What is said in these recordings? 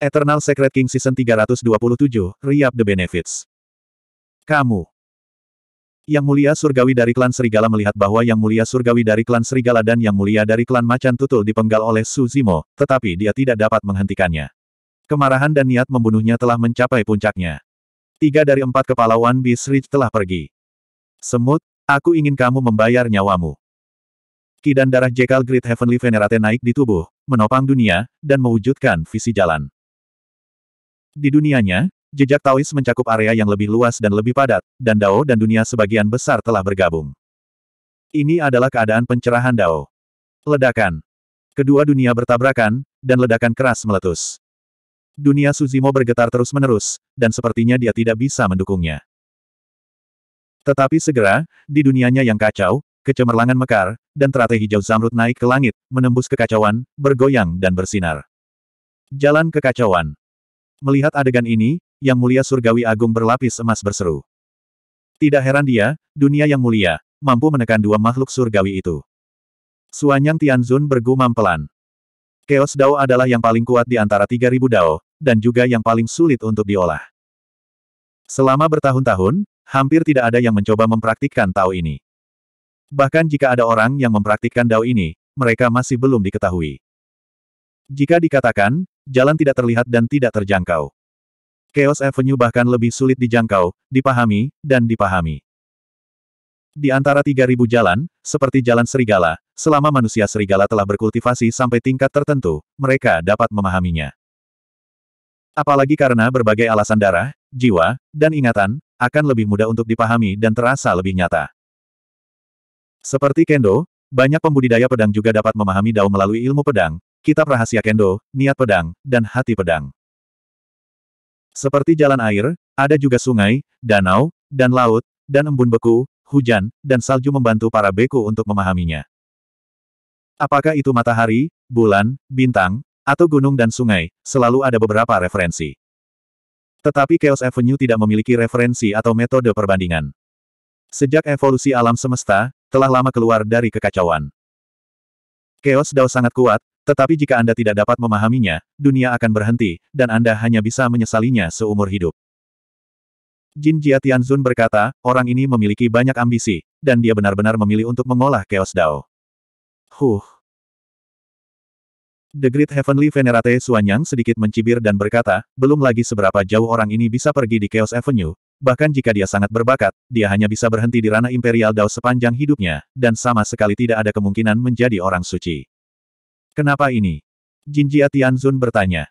Eternal Secret King Season 327, Riap the Benefits. Kamu. Yang Mulia Surgawi dari Klan Serigala melihat bahwa Yang Mulia Surgawi dari Klan Serigala dan Yang Mulia dari Klan Macan Tutul dipenggal oleh Suzimo, tetapi dia tidak dapat menghentikannya. Kemarahan dan niat membunuhnya telah mencapai puncaknya. Tiga dari empat kepala One Beast Ridge telah pergi. Semut, aku ingin kamu membayar nyawamu. Kidan darah Jekal Great Heavenly Venerate naik di tubuh, menopang dunia, dan mewujudkan visi jalan. Di dunianya, jejak Taois mencakup area yang lebih luas dan lebih padat, dan Dao dan dunia sebagian besar telah bergabung. Ini adalah keadaan pencerahan Dao. Ledakan. Kedua dunia bertabrakan, dan ledakan keras meletus. Dunia Suzimo bergetar terus-menerus, dan sepertinya dia tidak bisa mendukungnya. Tetapi segera, di dunianya yang kacau, kecemerlangan mekar, dan teratai hijau zamrud naik ke langit, menembus kekacauan, bergoyang dan bersinar. Jalan kekacauan. Melihat adegan ini, Yang Mulia Surgawi Agung berlapis emas berseru. Tidak heran dia, dunia yang mulia, mampu menekan dua makhluk surgawi itu. Suanyang Tianzun bergumam pelan. Chaos Dao adalah yang paling kuat di antara 3000 Dao, dan juga yang paling sulit untuk diolah. Selama bertahun-tahun, hampir tidak ada yang mencoba mempraktikkan Tao ini. Bahkan jika ada orang yang mempraktikkan Dao ini, mereka masih belum diketahui. Jika dikatakan, jalan tidak terlihat dan tidak terjangkau. Chaos Avenue bahkan lebih sulit dijangkau, dipahami, dan dipahami. Di antara 3.000 jalan, seperti jalan serigala, selama manusia serigala telah berkultivasi sampai tingkat tertentu, mereka dapat memahaminya. Apalagi karena berbagai alasan darah, jiwa, dan ingatan, akan lebih mudah untuk dipahami dan terasa lebih nyata. Seperti kendo, banyak pembudidaya pedang juga dapat memahami dao melalui ilmu pedang, Kitab Rahasia Kendo, Niat Pedang, dan Hati Pedang. Seperti jalan air, ada juga sungai, danau, dan laut, dan embun beku, hujan, dan salju membantu para beku untuk memahaminya. Apakah itu matahari, bulan, bintang, atau gunung dan sungai, selalu ada beberapa referensi. Tetapi Chaos Avenue tidak memiliki referensi atau metode perbandingan. Sejak evolusi alam semesta, telah lama keluar dari kekacauan. Chaos Dao sangat kuat, tetapi jika Anda tidak dapat memahaminya, dunia akan berhenti, dan Anda hanya bisa menyesalinya seumur hidup. Jin Jia Tianzun berkata, orang ini memiliki banyak ambisi, dan dia benar-benar memilih untuk mengolah Chaos Dao. Huh. The Great Heavenly Venerate Suanyang sedikit mencibir dan berkata, belum lagi seberapa jauh orang ini bisa pergi di Chaos Avenue, bahkan jika dia sangat berbakat, dia hanya bisa berhenti di ranah Imperial Dao sepanjang hidupnya, dan sama sekali tidak ada kemungkinan menjadi orang suci. Kenapa ini? Jinjia Tianzun bertanya.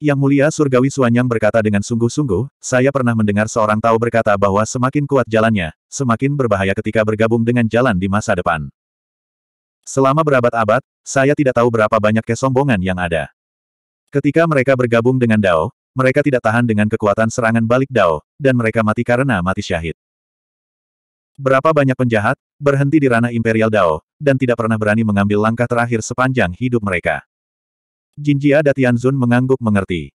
Yang mulia surgawi Suanyang berkata dengan sungguh-sungguh, saya pernah mendengar seorang tahu berkata bahwa semakin kuat jalannya, semakin berbahaya ketika bergabung dengan jalan di masa depan. Selama berabad-abad, saya tidak tahu berapa banyak kesombongan yang ada. Ketika mereka bergabung dengan Dao, mereka tidak tahan dengan kekuatan serangan balik Dao, dan mereka mati karena mati syahid. Berapa banyak penjahat, berhenti di ranah Imperial Dao, dan tidak pernah berani mengambil langkah terakhir sepanjang hidup mereka. Jinjia Datianzun mengangguk mengerti.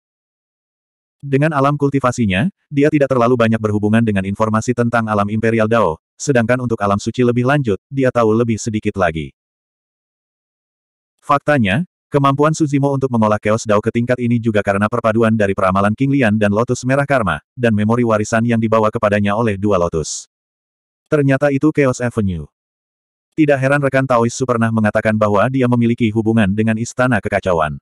Dengan alam kultivasinya, dia tidak terlalu banyak berhubungan dengan informasi tentang alam Imperial Dao, sedangkan untuk alam suci lebih lanjut, dia tahu lebih sedikit lagi. Faktanya, kemampuan Suzimo untuk mengolah Chaos Dao ke tingkat ini juga karena perpaduan dari peramalan King Lian dan Lotus Merah Karma, dan memori warisan yang dibawa kepadanya oleh dua Lotus. Ternyata itu Chaos Avenue. Tidak heran rekan Taois pernah mengatakan bahwa dia memiliki hubungan dengan Istana Kekacauan.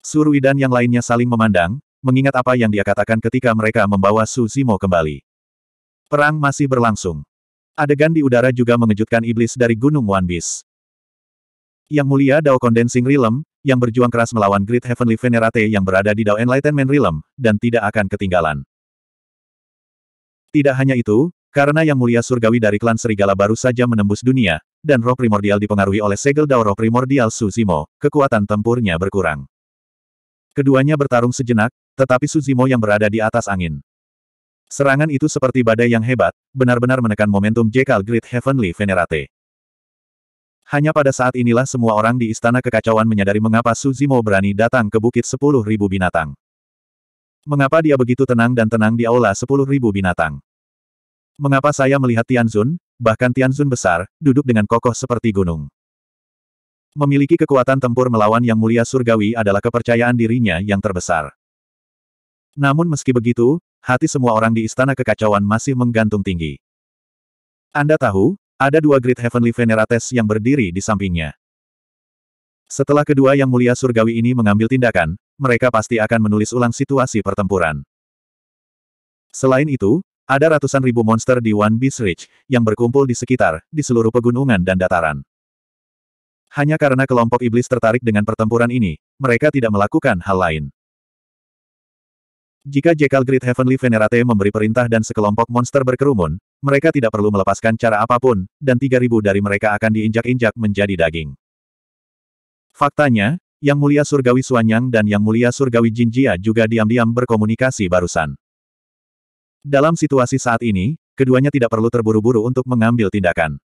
Surui dan yang lainnya saling memandang, mengingat apa yang dia katakan ketika mereka membawa Su Zimo kembali. Perang masih berlangsung. Adegan di udara juga mengejutkan iblis dari Gunung One Piece. Yang mulia Dao Condensing Realm, yang berjuang keras melawan Great Heavenly Venerate yang berada di Dao Enlightenment Realm, dan tidak akan ketinggalan. Tidak hanya itu, karena Yang Mulia Surgawi dari klan Serigala baru saja menembus dunia, dan roh primordial dipengaruhi oleh segel Daoro primordial Suzimo, kekuatan tempurnya berkurang. Keduanya bertarung sejenak, tetapi Suzimo yang berada di atas angin. Serangan itu seperti badai yang hebat, benar-benar menekan momentum Jekal Great Heavenly Venerate. Hanya pada saat inilah semua orang di Istana Kekacauan menyadari mengapa Suzimo berani datang ke Bukit Sepuluh Ribu Binatang. Mengapa dia begitu tenang dan tenang di Aula Sepuluh Ribu Binatang. Mengapa saya melihat Tianzun, bahkan Tianzun besar, duduk dengan kokoh seperti gunung? Memiliki kekuatan tempur melawan yang mulia surgawi adalah kepercayaan dirinya yang terbesar. Namun meski begitu, hati semua orang di istana kekacauan masih menggantung tinggi. Anda tahu, ada dua Great Heavenly Venerates yang berdiri di sampingnya. Setelah kedua yang mulia surgawi ini mengambil tindakan, mereka pasti akan menulis ulang situasi pertempuran. Selain itu, ada ratusan ribu monster di One Beast Ridge, yang berkumpul di sekitar, di seluruh pegunungan dan dataran. Hanya karena kelompok iblis tertarik dengan pertempuran ini, mereka tidak melakukan hal lain. Jika Jekal Great Heavenly Venerate memberi perintah dan sekelompok monster berkerumun, mereka tidak perlu melepaskan cara apapun, dan 3.000 dari mereka akan diinjak-injak menjadi daging. Faktanya, Yang Mulia Surgawi Suanyang dan Yang Mulia Surgawi Jinjia juga diam-diam berkomunikasi barusan. Dalam situasi saat ini, keduanya tidak perlu terburu-buru untuk mengambil tindakan.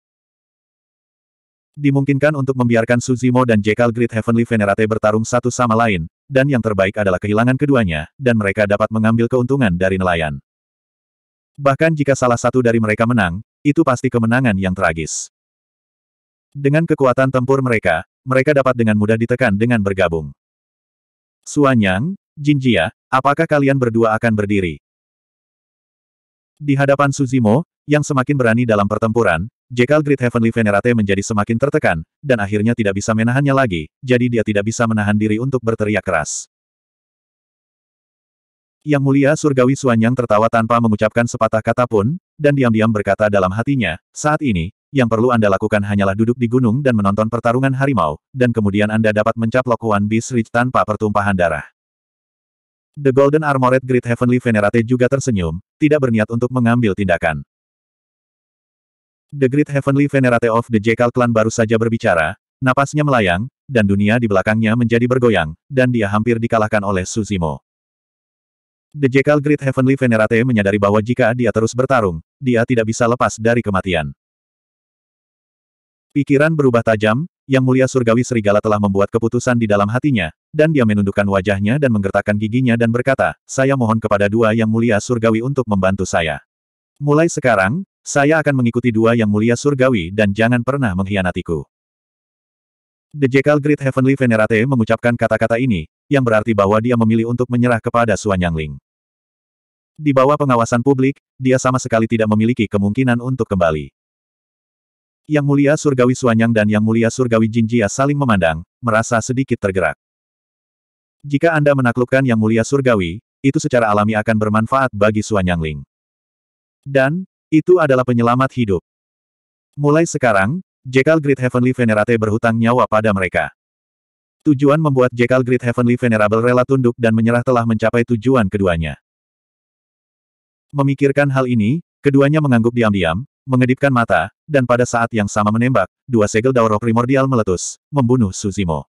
Dimungkinkan untuk membiarkan Suzimo dan Jekyll Great Heavenly Venerate bertarung satu sama lain, dan yang terbaik adalah kehilangan keduanya, dan mereka dapat mengambil keuntungan dari nelayan. Bahkan jika salah satu dari mereka menang, itu pasti kemenangan yang tragis. Dengan kekuatan tempur mereka, mereka dapat dengan mudah ditekan dengan bergabung. Suanyang, Jinjia, apakah kalian berdua akan berdiri? Di hadapan Suzimo, yang semakin berani dalam pertempuran, Jekal Great Heavenly Venerate menjadi semakin tertekan, dan akhirnya tidak bisa menahannya lagi, jadi dia tidak bisa menahan diri untuk berteriak keras. Yang mulia surgawi Suanyang tertawa tanpa mengucapkan sepatah kata pun, dan diam-diam berkata dalam hatinya, saat ini, yang perlu Anda lakukan hanyalah duduk di gunung dan menonton pertarungan harimau, dan kemudian Anda dapat mencaplok One Beast Ridge tanpa pertumpahan darah. The Golden Armored Great Heavenly Venerate juga tersenyum, tidak berniat untuk mengambil tindakan. The Great Heavenly Venerate of the Jekyll Clan baru saja berbicara, napasnya melayang, dan dunia di belakangnya menjadi bergoyang, dan dia hampir dikalahkan oleh Suzimo. The Jekyll Great Heavenly Venerate menyadari bahwa jika dia terus bertarung, dia tidak bisa lepas dari kematian. Pikiran berubah tajam, yang mulia surgawi serigala telah membuat keputusan di dalam hatinya, dan dia menundukkan wajahnya dan menggertakkan giginya dan berkata, saya mohon kepada dua yang mulia surgawi untuk membantu saya. Mulai sekarang, saya akan mengikuti dua yang mulia surgawi dan jangan pernah mengkhianatiku. The Jekyll Great Heavenly Venerate mengucapkan kata-kata ini, yang berarti bahwa dia memilih untuk menyerah kepada Suan Yangling. Di bawah pengawasan publik, dia sama sekali tidak memiliki kemungkinan untuk kembali. Yang mulia surgawi Suanyang dan yang mulia surgawi Jinjia saling memandang, merasa sedikit tergerak. Jika Anda menaklukkan yang mulia surgawi, itu secara alami akan bermanfaat bagi Suanyang Ling. Dan, itu adalah penyelamat hidup. Mulai sekarang, Jekal Great Heavenly Venerate berhutang nyawa pada mereka. Tujuan membuat Jekal Great Heavenly Venerable rela tunduk dan menyerah telah mencapai tujuan keduanya. Memikirkan hal ini, keduanya mengangguk diam-diam, mengedipkan mata, dan pada saat yang sama menembak, dua segel dauro primordial meletus, membunuh Suzimo.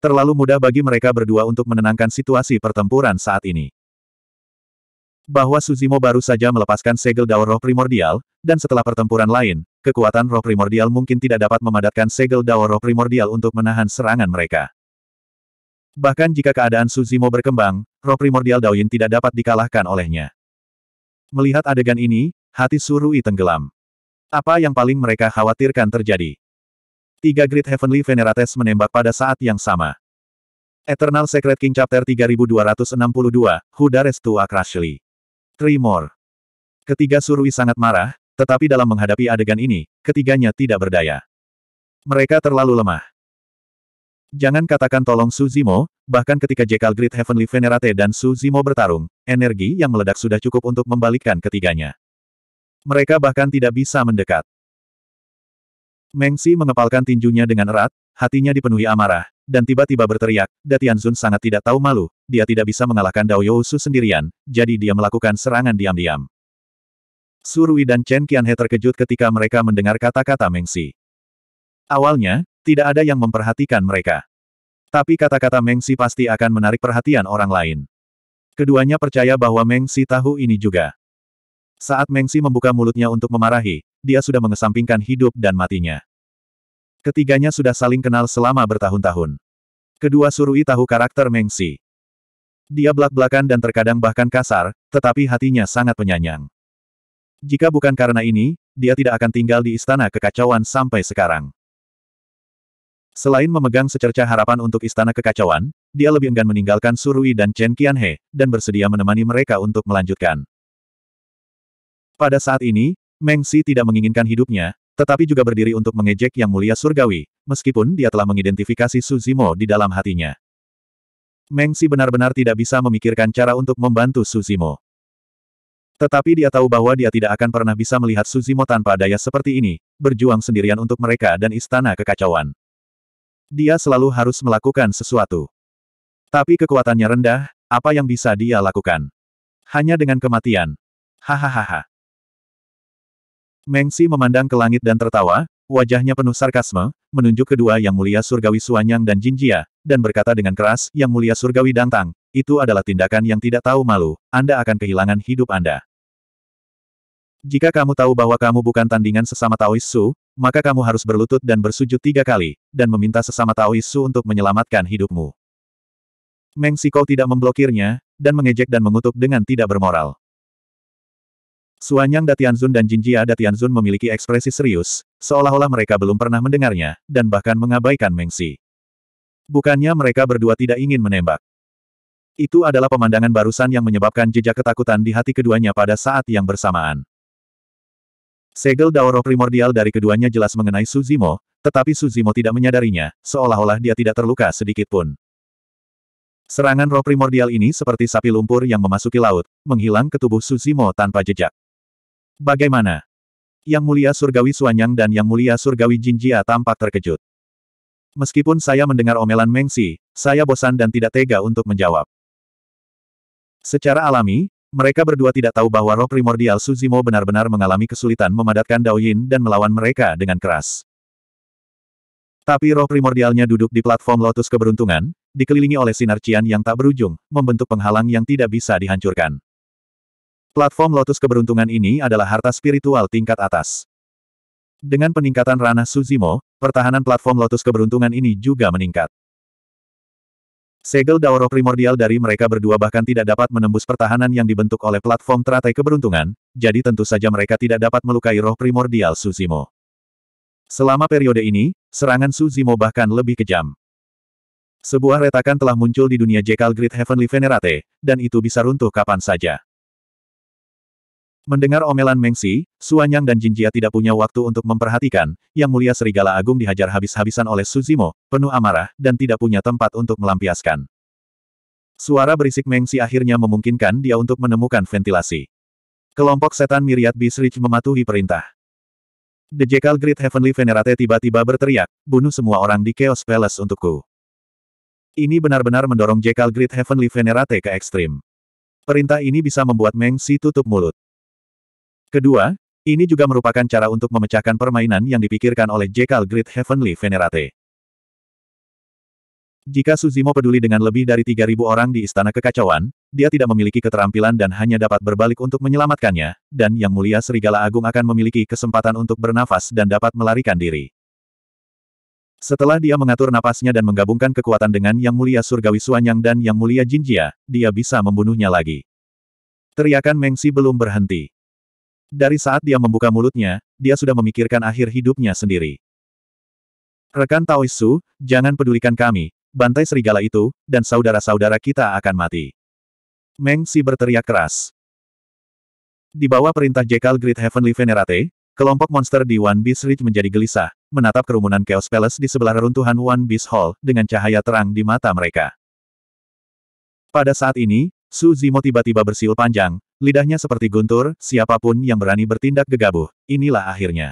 Terlalu mudah bagi mereka berdua untuk menenangkan situasi pertempuran saat ini. Bahwa Suzimo baru saja melepaskan segel daur roh primordial, dan setelah pertempuran lain, kekuatan roh primordial mungkin tidak dapat memadatkan segel daur roh primordial untuk menahan serangan mereka. Bahkan jika keadaan Suzimo berkembang, roh primordial Daoyin tidak dapat dikalahkan olehnya. Melihat adegan ini, Hati Surui tenggelam. Apa yang paling mereka khawatirkan terjadi? Tiga Great Heavenly Venerates menembak pada saat yang sama. Eternal Secret King Chapter 3262, Hudares Tua Akrashli. Trimor. Ketiga Surui sangat marah, tetapi dalam menghadapi adegan ini, ketiganya tidak berdaya. Mereka terlalu lemah. Jangan katakan tolong Suzimo, bahkan ketika Jekal Great Heavenly Venerate dan Suzimo bertarung, energi yang meledak sudah cukup untuk membalikkan ketiganya. Mereka bahkan tidak bisa mendekat. Mengsi mengepalkan tinjunya dengan erat, hatinya dipenuhi amarah, dan tiba-tiba berteriak, Datianzun sangat tidak tahu malu, dia tidak bisa mengalahkan Dao Yousu sendirian, jadi dia melakukan serangan diam-diam. Surui dan Chen Qianhe terkejut ketika mereka mendengar kata-kata Mengsi. Awalnya, tidak ada yang memperhatikan mereka. Tapi kata-kata Mengsi pasti akan menarik perhatian orang lain. Keduanya percaya bahwa Mengsi tahu ini juga. Saat Mengsi membuka mulutnya untuk memarahi, dia sudah mengesampingkan hidup dan matinya. Ketiganya sudah saling kenal selama bertahun-tahun. Kedua Surui tahu karakter Mengsi. Dia belak-belakan dan terkadang bahkan kasar, tetapi hatinya sangat penyayang. Jika bukan karena ini, dia tidak akan tinggal di istana kekacauan sampai sekarang. Selain memegang secerca harapan untuk istana kekacauan, dia lebih enggan meninggalkan Surui dan Chen Qianhe, dan bersedia menemani mereka untuk melanjutkan. Pada saat ini, Meng Xi tidak menginginkan hidupnya, tetapi juga berdiri untuk mengejek Yang Mulia Surgawi, meskipun dia telah mengidentifikasi Su Zimo di dalam hatinya. Meng Xi benar-benar tidak bisa memikirkan cara untuk membantu Su Zimo. Tetapi dia tahu bahwa dia tidak akan pernah bisa melihat Su Zimo tanpa daya seperti ini, berjuang sendirian untuk mereka dan istana kekacauan. Dia selalu harus melakukan sesuatu. Tapi kekuatannya rendah, apa yang bisa dia lakukan? Hanya dengan kematian. Hahaha. Mengsi memandang ke langit dan tertawa, wajahnya penuh sarkasme, menunjuk kedua yang mulia surgawi Suanyang dan Jinjia, dan berkata dengan keras, yang mulia surgawi Dangtang, itu adalah tindakan yang tidak tahu malu, Anda akan kehilangan hidup Anda. Jika kamu tahu bahwa kamu bukan tandingan sesama Taois Su, maka kamu harus berlutut dan bersujud tiga kali, dan meminta sesama Taois Su untuk menyelamatkan hidupmu. Meng kau tidak memblokirnya, dan mengejek dan mengutuk dengan tidak bermoral. Suanyang Datianzun dan Jinjia Datianzun memiliki ekspresi serius, seolah-olah mereka belum pernah mendengarnya, dan bahkan mengabaikan Mengsi. Bukannya mereka berdua tidak ingin menembak. Itu adalah pemandangan barusan yang menyebabkan jejak ketakutan di hati keduanya pada saat yang bersamaan. Segel Daoro primordial dari keduanya jelas mengenai Suzimo, tetapi Suzimo tidak menyadarinya, seolah-olah dia tidak terluka sedikit pun. Serangan roh primordial ini seperti sapi lumpur yang memasuki laut, menghilang ke tubuh Suzimo tanpa jejak. Bagaimana? Yang Mulia Surgawi Suanyang dan Yang Mulia Surgawi Jinjia tampak terkejut. Meskipun saya mendengar omelan Mengsi, saya bosan dan tidak tega untuk menjawab. Secara alami, mereka berdua tidak tahu bahwa roh primordial Suzimo benar-benar mengalami kesulitan memadatkan Daoyin dan melawan mereka dengan keras. Tapi roh primordialnya duduk di platform Lotus Keberuntungan, dikelilingi oleh sinar Cian yang tak berujung, membentuk penghalang yang tidak bisa dihancurkan. Platform Lotus keberuntungan ini adalah harta spiritual tingkat atas. Dengan peningkatan ranah Suzimo, pertahanan platform Lotus keberuntungan ini juga meningkat. Segel Daoro primordial dari mereka berdua bahkan tidak dapat menembus pertahanan yang dibentuk oleh platform teratai keberuntungan, jadi tentu saja mereka tidak dapat melukai roh primordial Suzimo. Selama periode ini, serangan Suzimo bahkan lebih kejam. Sebuah retakan telah muncul di dunia Jekal Great Heavenly Venerate, dan itu bisa runtuh kapan saja. Mendengar omelan Mengsi, Suanyang dan Jinjia tidak punya waktu untuk memperhatikan, Yang Mulia Serigala Agung dihajar habis-habisan oleh Suzimo, penuh amarah, dan tidak punya tempat untuk melampiaskan. Suara berisik Mengsi akhirnya memungkinkan dia untuk menemukan ventilasi. Kelompok setan Miriat Bisrich mematuhi perintah. The Jekyll Great Heavenly Venerate tiba-tiba berteriak, bunuh semua orang di Chaos Palace untukku. Ini benar-benar mendorong Jekyll Great Heavenly Venerate ke ekstrim. Perintah ini bisa membuat Mengsi tutup mulut. Kedua, ini juga merupakan cara untuk memecahkan permainan yang dipikirkan oleh Jekal Great Heavenly Venerate. Jika Suzimo peduli dengan lebih dari 3.000 orang di Istana Kekacauan, dia tidak memiliki keterampilan dan hanya dapat berbalik untuk menyelamatkannya, dan Yang Mulia Serigala Agung akan memiliki kesempatan untuk bernafas dan dapat melarikan diri. Setelah dia mengatur napasnya dan menggabungkan kekuatan dengan Yang Mulia Surgawi Suanyang dan Yang Mulia Jinjia, dia bisa membunuhnya lagi. Teriakan Mengsi belum berhenti. Dari saat dia membuka mulutnya, dia sudah memikirkan akhir hidupnya sendiri. Rekan Taoisu, jangan pedulikan kami, bantai serigala itu, dan saudara-saudara kita akan mati. Meng Si berteriak keras. Di bawah perintah Jekal Great Heavenly Venerate, kelompok monster di One Beast Ridge menjadi gelisah, menatap kerumunan Chaos Palace di sebelah reruntuhan One Beast Hall dengan cahaya terang di mata mereka. Pada saat ini, Su Zimo tiba-tiba bersiul panjang, Lidahnya seperti guntur, siapapun yang berani bertindak gegabah, inilah akhirnya.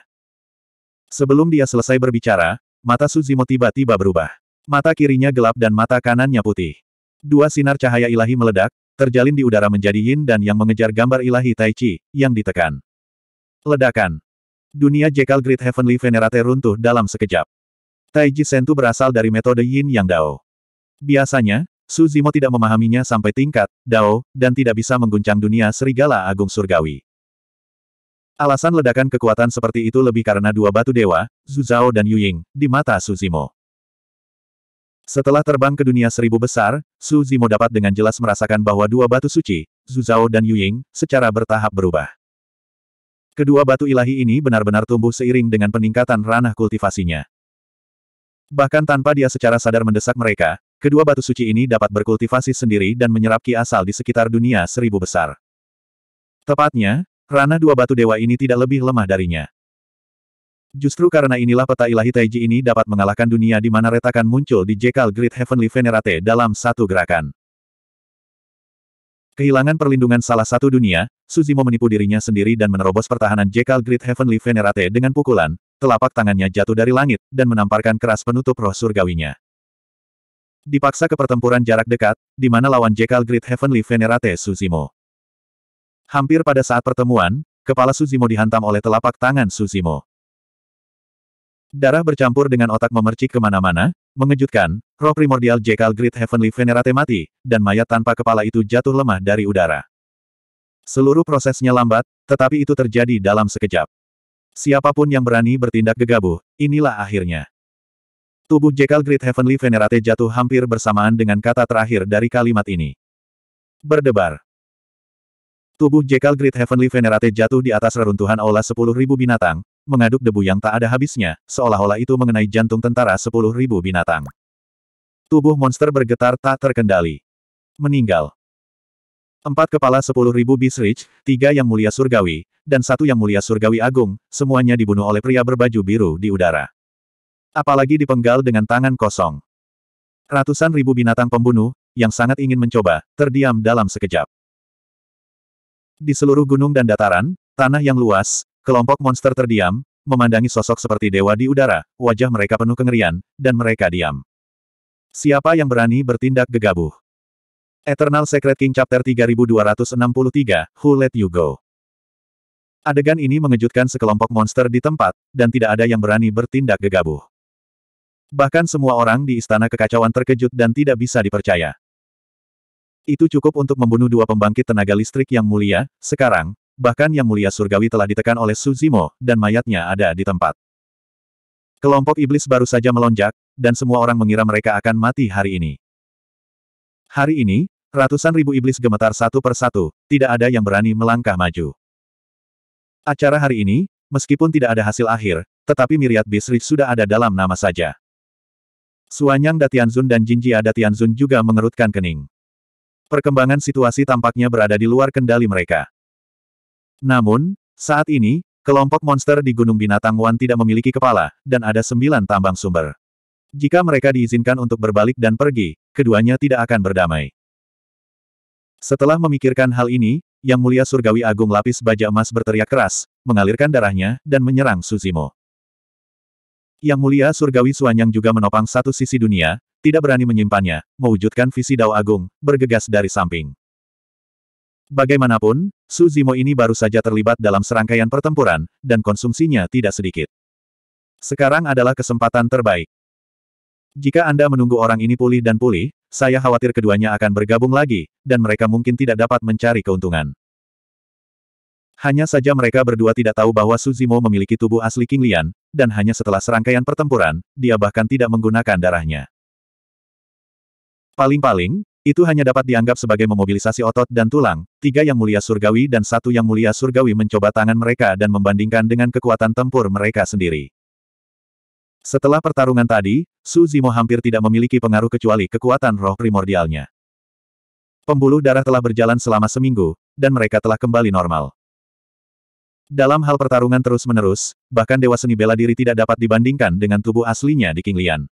Sebelum dia selesai berbicara, mata Suzimo tiba-tiba berubah. Mata kirinya gelap dan mata kanannya putih. Dua sinar cahaya ilahi meledak, terjalin di udara menjadi yin dan yang mengejar gambar ilahi Tai Chi, yang ditekan. Ledakan. Dunia Jekal Great Heavenly Venerate runtuh dalam sekejap. Tai Chi Sentu berasal dari metode yin yang dao. Biasanya, Su Zimo tidak memahaminya sampai tingkat, Dao, dan tidak bisa mengguncang dunia serigala agung surgawi. Alasan ledakan kekuatan seperti itu lebih karena dua batu dewa, Zuzao dan Ying, di mata Su Zimo. Setelah terbang ke dunia seribu besar, Su Zimo dapat dengan jelas merasakan bahwa dua batu suci, Zuzao dan Ying, secara bertahap berubah. Kedua batu ilahi ini benar-benar tumbuh seiring dengan peningkatan ranah kultivasinya. Bahkan tanpa dia secara sadar mendesak mereka, Kedua batu suci ini dapat berkultivasi sendiri dan menyerap ki asal di sekitar dunia seribu besar. Tepatnya, ranah dua batu dewa ini tidak lebih lemah darinya. Justru karena inilah peta ilahi Taiji ini dapat mengalahkan dunia di mana retakan muncul di Jekal Great Heavenly Venerate dalam satu gerakan. Kehilangan perlindungan salah satu dunia, Suzimo menipu dirinya sendiri dan menerobos pertahanan Jekal Great Heavenly Venerate dengan pukulan, telapak tangannya jatuh dari langit, dan menamparkan keras penutup roh surgawinya. Dipaksa ke pertempuran jarak dekat, di mana lawan Jekyll Great Heavenly Venerate Suzimo. Hampir pada saat pertemuan, kepala Suzimo dihantam oleh telapak tangan Suzimo. Darah bercampur dengan otak memercik kemana-mana, mengejutkan, roh primordial Jekyll Great Heavenly Venerate mati, dan mayat tanpa kepala itu jatuh lemah dari udara. Seluruh prosesnya lambat, tetapi itu terjadi dalam sekejap. Siapapun yang berani bertindak gegabah, inilah akhirnya. Tubuh jekal Great Heavenly Venerate jatuh hampir bersamaan dengan kata terakhir dari kalimat ini. Berdebar. Tubuh jekal Great Heavenly Venerate jatuh di atas reruntuhan aula 10.000 binatang, mengaduk debu yang tak ada habisnya, seolah-olah itu mengenai jantung tentara 10.000 binatang. Tubuh monster bergetar tak terkendali. Meninggal. Empat kepala sepuluh ribu Bisrich, tiga yang mulia surgawi, dan satu yang mulia surgawi agung, semuanya dibunuh oleh pria berbaju biru di udara. Apalagi dipenggal dengan tangan kosong. Ratusan ribu binatang pembunuh, yang sangat ingin mencoba, terdiam dalam sekejap. Di seluruh gunung dan dataran, tanah yang luas, kelompok monster terdiam, memandangi sosok seperti dewa di udara, wajah mereka penuh kengerian, dan mereka diam. Siapa yang berani bertindak gegabah? Eternal Secret King Chapter 3263, Who Let You Go? Adegan ini mengejutkan sekelompok monster di tempat, dan tidak ada yang berani bertindak gegabah. Bahkan semua orang di istana kekacauan terkejut dan tidak bisa dipercaya. Itu cukup untuk membunuh dua pembangkit tenaga listrik yang mulia, sekarang, bahkan yang mulia surgawi telah ditekan oleh Suzimo, dan mayatnya ada di tempat. Kelompok iblis baru saja melonjak, dan semua orang mengira mereka akan mati hari ini. Hari ini, ratusan ribu iblis gemetar satu persatu, tidak ada yang berani melangkah maju. Acara hari ini, meskipun tidak ada hasil akhir, tetapi Miriat Bisri sudah ada dalam nama saja. Suanyang Datianzun dan Jinjia Datianzun juga mengerutkan kening. Perkembangan situasi tampaknya berada di luar kendali mereka. Namun, saat ini, kelompok monster di Gunung Binatang Wan tidak memiliki kepala, dan ada sembilan tambang sumber. Jika mereka diizinkan untuk berbalik dan pergi, keduanya tidak akan berdamai. Setelah memikirkan hal ini, Yang Mulia Surgawi Agung Lapis Baja Emas berteriak keras, mengalirkan darahnya, dan menyerang Suzimo. Yang mulia surgawi Suanyang juga menopang satu sisi dunia, tidak berani menyimpannya, mewujudkan visi Dao Agung, bergegas dari samping. Bagaimanapun, Su Zimo ini baru saja terlibat dalam serangkaian pertempuran, dan konsumsinya tidak sedikit. Sekarang adalah kesempatan terbaik. Jika Anda menunggu orang ini pulih dan pulih, saya khawatir keduanya akan bergabung lagi, dan mereka mungkin tidak dapat mencari keuntungan. Hanya saja mereka berdua tidak tahu bahwa Suzimo memiliki tubuh asli King Lian, dan hanya setelah serangkaian pertempuran, dia bahkan tidak menggunakan darahnya. Paling-paling, itu hanya dapat dianggap sebagai memobilisasi otot dan tulang, tiga yang mulia surgawi dan satu yang mulia surgawi mencoba tangan mereka dan membandingkan dengan kekuatan tempur mereka sendiri. Setelah pertarungan tadi, Su Zimo hampir tidak memiliki pengaruh kecuali kekuatan roh primordialnya. Pembuluh darah telah berjalan selama seminggu, dan mereka telah kembali normal. Dalam hal pertarungan terus-menerus, bahkan dewa seni bela diri tidak dapat dibandingkan dengan tubuh aslinya di Lian.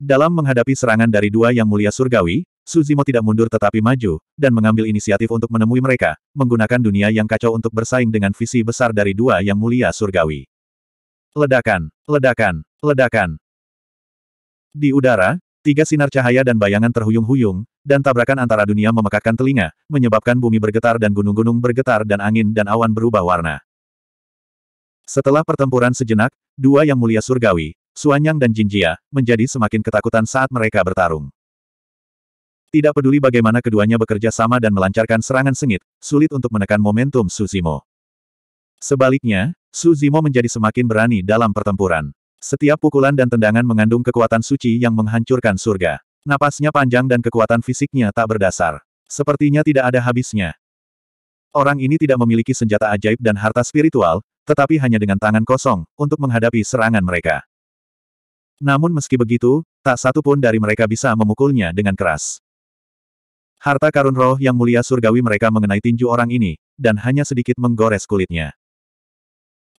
Dalam menghadapi serangan dari dua yang mulia surgawi, Suzimo tidak mundur tetapi maju, dan mengambil inisiatif untuk menemui mereka, menggunakan dunia yang kacau untuk bersaing dengan visi besar dari dua yang mulia surgawi. Ledakan, ledakan, ledakan. Di udara, Tiga sinar cahaya dan bayangan terhuyung-huyung, dan tabrakan antara dunia memekakkan telinga, menyebabkan bumi bergetar dan gunung-gunung bergetar dan angin dan awan berubah warna. Setelah pertempuran sejenak, dua yang mulia surgawi, Suanyang dan Jinjia, menjadi semakin ketakutan saat mereka bertarung. Tidak peduli bagaimana keduanya bekerja sama dan melancarkan serangan sengit, sulit untuk menekan momentum Suzimo. Sebaliknya, Suzimo menjadi semakin berani dalam pertempuran. Setiap pukulan dan tendangan mengandung kekuatan suci yang menghancurkan surga. Napasnya panjang dan kekuatan fisiknya tak berdasar. Sepertinya tidak ada habisnya. Orang ini tidak memiliki senjata ajaib dan harta spiritual, tetapi hanya dengan tangan kosong, untuk menghadapi serangan mereka. Namun meski begitu, tak satu pun dari mereka bisa memukulnya dengan keras. Harta karun roh yang mulia surgawi mereka mengenai tinju orang ini, dan hanya sedikit menggores kulitnya.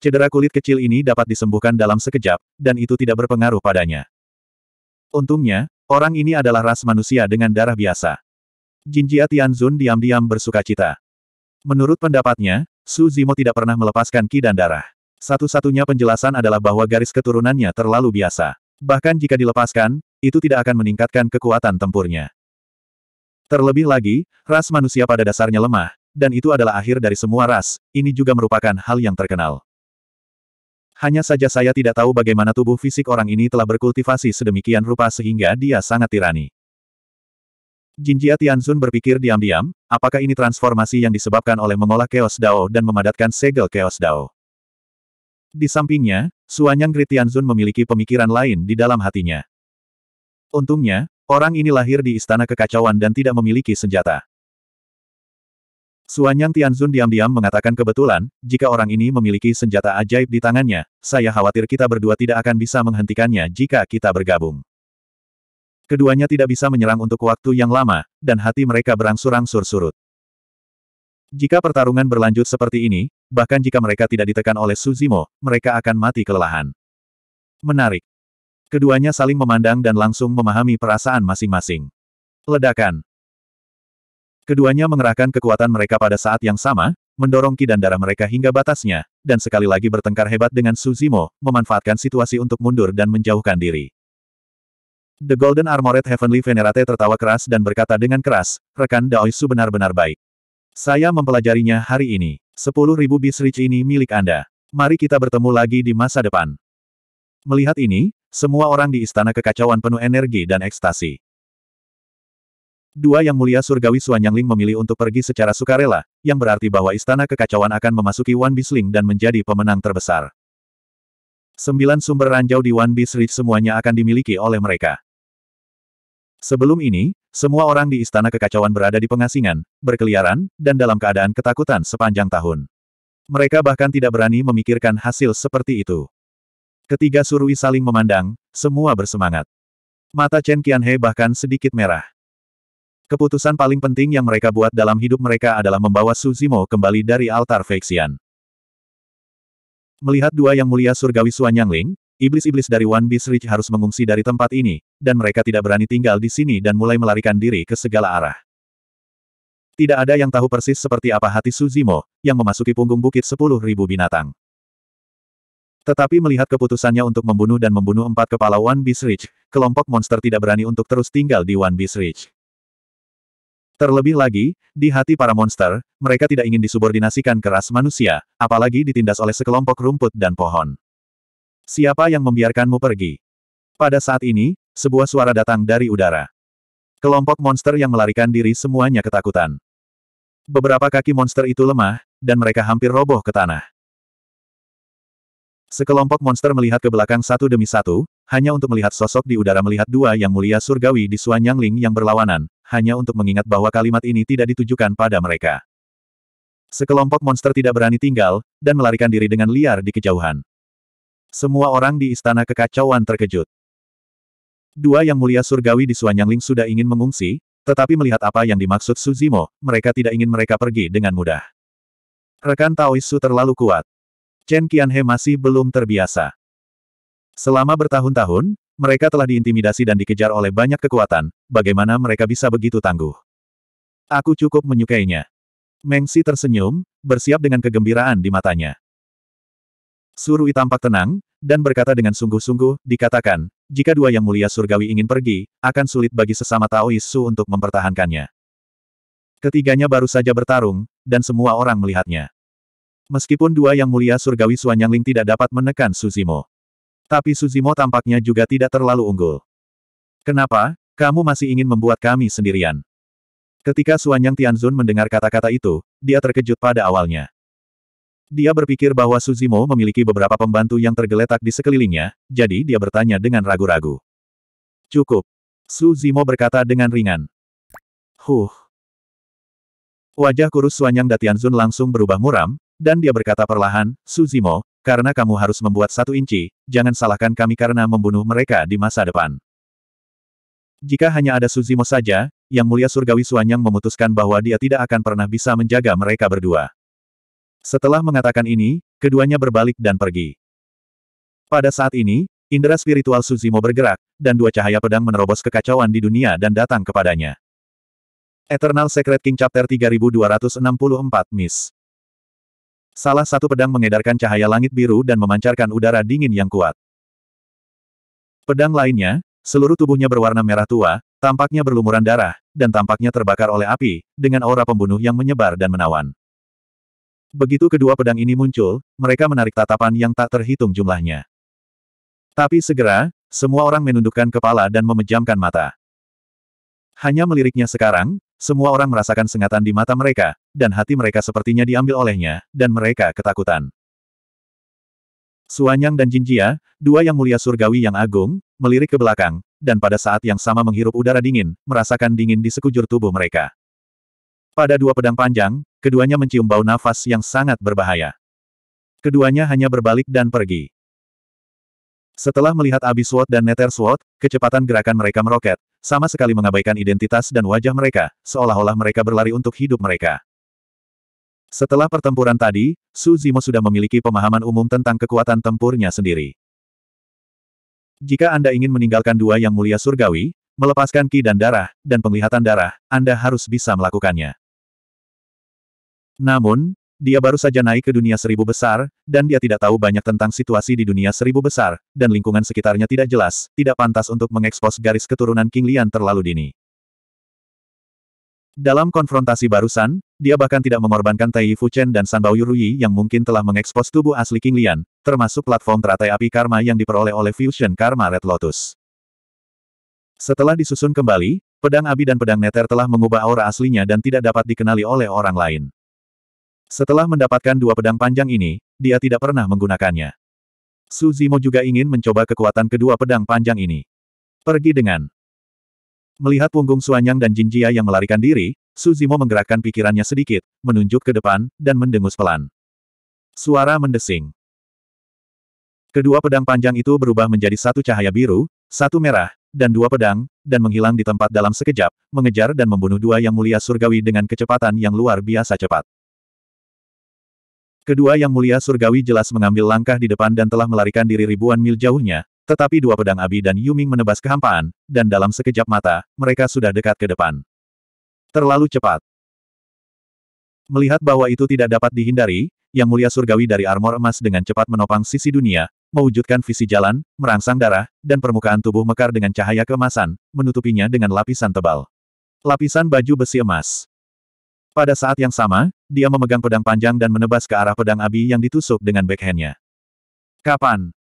Cedera kulit kecil ini dapat disembuhkan dalam sekejap, dan itu tidak berpengaruh padanya. Untungnya, orang ini adalah ras manusia dengan darah biasa. Jinjia Tianzun diam-diam bersuka cita. Menurut pendapatnya, Su Zimo tidak pernah melepaskan ki dan darah. Satu-satunya penjelasan adalah bahwa garis keturunannya terlalu biasa. Bahkan jika dilepaskan, itu tidak akan meningkatkan kekuatan tempurnya. Terlebih lagi, ras manusia pada dasarnya lemah, dan itu adalah akhir dari semua ras, ini juga merupakan hal yang terkenal. Hanya saja saya tidak tahu bagaimana tubuh fisik orang ini telah berkultivasi sedemikian rupa sehingga dia sangat tirani. Jinjia Tianzun berpikir diam-diam, apakah ini transformasi yang disebabkan oleh mengolah Chaos Dao dan memadatkan segel Chaos Dao. Di sampingnya, Suanyang Gri Tianzun memiliki pemikiran lain di dalam hatinya. Untungnya, orang ini lahir di istana kekacauan dan tidak memiliki senjata. Suanyang Tianzun diam-diam mengatakan kebetulan, jika orang ini memiliki senjata ajaib di tangannya, saya khawatir kita berdua tidak akan bisa menghentikannya jika kita bergabung. Keduanya tidak bisa menyerang untuk waktu yang lama, dan hati mereka berangsur-angsur surut. Jika pertarungan berlanjut seperti ini, bahkan jika mereka tidak ditekan oleh Suzimo, mereka akan mati kelelahan. Menarik. Keduanya saling memandang dan langsung memahami perasaan masing-masing. Ledakan. Keduanya mengerahkan kekuatan mereka pada saat yang sama, mendorong ki dan darah mereka hingga batasnya, dan sekali lagi bertengkar hebat dengan Suzimo, memanfaatkan situasi untuk mundur dan menjauhkan diri. The Golden Armored Heavenly Venerate tertawa keras dan berkata dengan keras, rekan Daoisu benar-benar baik. Saya mempelajarinya hari ini. 10.000 bis rich ini milik Anda. Mari kita bertemu lagi di masa depan. Melihat ini, semua orang di istana kekacauan penuh energi dan ekstasi. Dua yang mulia surgawi Suan Yangling memilih untuk pergi secara sukarela, yang berarti bahwa istana kekacauan akan memasuki Wan Bisling dan menjadi pemenang terbesar. Sembilan sumber ranjau di Wan Ridge semuanya akan dimiliki oleh mereka. Sebelum ini, semua orang di istana kekacauan berada di pengasingan, berkeliaran, dan dalam keadaan ketakutan sepanjang tahun. Mereka bahkan tidak berani memikirkan hasil seperti itu. Ketiga surui saling memandang, semua bersemangat. Mata Chen Qianhe bahkan sedikit merah. Keputusan paling penting yang mereka buat dalam hidup mereka adalah membawa Suzimo kembali dari altar Feixian. Melihat dua yang mulia surgawi Suan Suanyangling, iblis-iblis dari One Beast Ridge harus mengungsi dari tempat ini, dan mereka tidak berani tinggal di sini dan mulai melarikan diri ke segala arah. Tidak ada yang tahu persis seperti apa hati Suzimo, yang memasuki punggung bukit sepuluh ribu binatang. Tetapi melihat keputusannya untuk membunuh dan membunuh empat kepala One Beast Ridge, kelompok monster tidak berani untuk terus tinggal di One Beast Ridge. Terlebih lagi, di hati para monster, mereka tidak ingin disubordinasikan ke ras manusia, apalagi ditindas oleh sekelompok rumput dan pohon. Siapa yang membiarkanmu pergi? Pada saat ini, sebuah suara datang dari udara. Kelompok monster yang melarikan diri semuanya ketakutan. Beberapa kaki monster itu lemah, dan mereka hampir roboh ke tanah. Sekelompok monster melihat ke belakang satu demi satu, hanya untuk melihat sosok di udara melihat dua yang mulia surgawi di suan Suanyangling yang berlawanan, hanya untuk mengingat bahwa kalimat ini tidak ditujukan pada mereka. Sekelompok monster tidak berani tinggal, dan melarikan diri dengan liar di kejauhan. Semua orang di istana kekacauan terkejut. Dua yang mulia surgawi di Suanyangling sudah ingin mengungsi, tetapi melihat apa yang dimaksud Suzimo, mereka tidak ingin mereka pergi dengan mudah. Rekan Taoisu terlalu kuat. Chen Qianhe masih belum terbiasa. Selama bertahun-tahun, mereka telah diintimidasi dan dikejar oleh banyak kekuatan, bagaimana mereka bisa begitu tangguh? Aku cukup menyukainya. Mengsi tersenyum, bersiap dengan kegembiraan di matanya. Surui tampak tenang, dan berkata dengan sungguh-sungguh, dikatakan, jika dua yang mulia surgawi ingin pergi, akan sulit bagi sesama Taois Su untuk mempertahankannya. Ketiganya baru saja bertarung, dan semua orang melihatnya. Meskipun dua yang mulia surgawi Suanyangling tidak dapat menekan Suzimo tapi Suzimo tampaknya juga tidak terlalu unggul. Kenapa, kamu masih ingin membuat kami sendirian? Ketika Suanyang Tianzun mendengar kata-kata itu, dia terkejut pada awalnya. Dia berpikir bahwa Suzimo memiliki beberapa pembantu yang tergeletak di sekelilingnya, jadi dia bertanya dengan ragu-ragu. Cukup. Suzimo berkata dengan ringan. Huh. Wajah kurus Suanyang Datianzun langsung berubah muram, dan dia berkata perlahan, Suzimo, karena kamu harus membuat satu inci, jangan salahkan kami karena membunuh mereka di masa depan. Jika hanya ada Suzimo saja, Yang Mulia Surgawi Suanyang memutuskan bahwa dia tidak akan pernah bisa menjaga mereka berdua. Setelah mengatakan ini, keduanya berbalik dan pergi. Pada saat ini, indera spiritual Suzimo bergerak, dan dua cahaya pedang menerobos kekacauan di dunia dan datang kepadanya. Eternal Secret King Chapter 3264 Miss Salah satu pedang mengedarkan cahaya langit biru dan memancarkan udara dingin yang kuat. Pedang lainnya, seluruh tubuhnya berwarna merah tua, tampaknya berlumuran darah, dan tampaknya terbakar oleh api, dengan aura pembunuh yang menyebar dan menawan. Begitu kedua pedang ini muncul, mereka menarik tatapan yang tak terhitung jumlahnya. Tapi segera, semua orang menundukkan kepala dan memejamkan mata. Hanya meliriknya sekarang, semua orang merasakan sengatan di mata mereka, dan hati mereka sepertinya diambil olehnya, dan mereka ketakutan. Suanyang dan Jinjia, dua yang mulia surgawi yang agung, melirik ke belakang, dan pada saat yang sama menghirup udara dingin, merasakan dingin di sekujur tubuh mereka. Pada dua pedang panjang, keduanya mencium bau nafas yang sangat berbahaya. Keduanya hanya berbalik dan pergi. Setelah melihat Abiswot Suot dan Neter Suot, kecepatan gerakan mereka meroket, sama sekali mengabaikan identitas dan wajah mereka, seolah-olah mereka berlari untuk hidup mereka. Setelah pertempuran tadi, Su Zimo sudah memiliki pemahaman umum tentang kekuatan tempurnya sendiri. Jika Anda ingin meninggalkan dua yang mulia surgawi, melepaskan ki dan darah, dan penglihatan darah, Anda harus bisa melakukannya. Namun, dia baru saja naik ke dunia seribu besar, dan dia tidak tahu banyak tentang situasi di dunia seribu besar, dan lingkungan sekitarnya tidak jelas, tidak pantas untuk mengekspos garis keturunan King Lian terlalu dini. Dalam konfrontasi barusan, dia bahkan tidak mengorbankan Tai Fu Chen dan San Bao Yurui yang mungkin telah mengekspos tubuh asli King Lian, termasuk platform teratai api karma yang diperoleh oleh Fusion Karma Red Lotus. Setelah disusun kembali, pedang abi dan pedang neter telah mengubah aura aslinya dan tidak dapat dikenali oleh orang lain. Setelah mendapatkan dua pedang panjang ini, dia tidak pernah menggunakannya. Su Zimo juga ingin mencoba kekuatan kedua pedang panjang ini. Pergi dengan. Melihat punggung Suanyang dan Jinjia yang melarikan diri, Su Zimo menggerakkan pikirannya sedikit, menunjuk ke depan, dan mendengus pelan. Suara mendesing. Kedua pedang panjang itu berubah menjadi satu cahaya biru, satu merah, dan dua pedang, dan menghilang di tempat dalam sekejap, mengejar dan membunuh dua yang mulia surgawi dengan kecepatan yang luar biasa cepat. Kedua yang mulia surgawi jelas mengambil langkah di depan dan telah melarikan diri ribuan mil jauhnya, tetapi dua pedang Abi dan Yuming menebas kehampaan, dan dalam sekejap mata, mereka sudah dekat ke depan. Terlalu cepat. Melihat bahwa itu tidak dapat dihindari, yang mulia surgawi dari armor emas dengan cepat menopang sisi dunia, mewujudkan visi jalan, merangsang darah, dan permukaan tubuh mekar dengan cahaya keemasan, menutupinya dengan lapisan tebal. Lapisan baju besi emas. Pada saat yang sama, dia memegang pedang panjang dan menebas ke arah pedang Abi yang ditusuk dengan backhandnya. Kapan?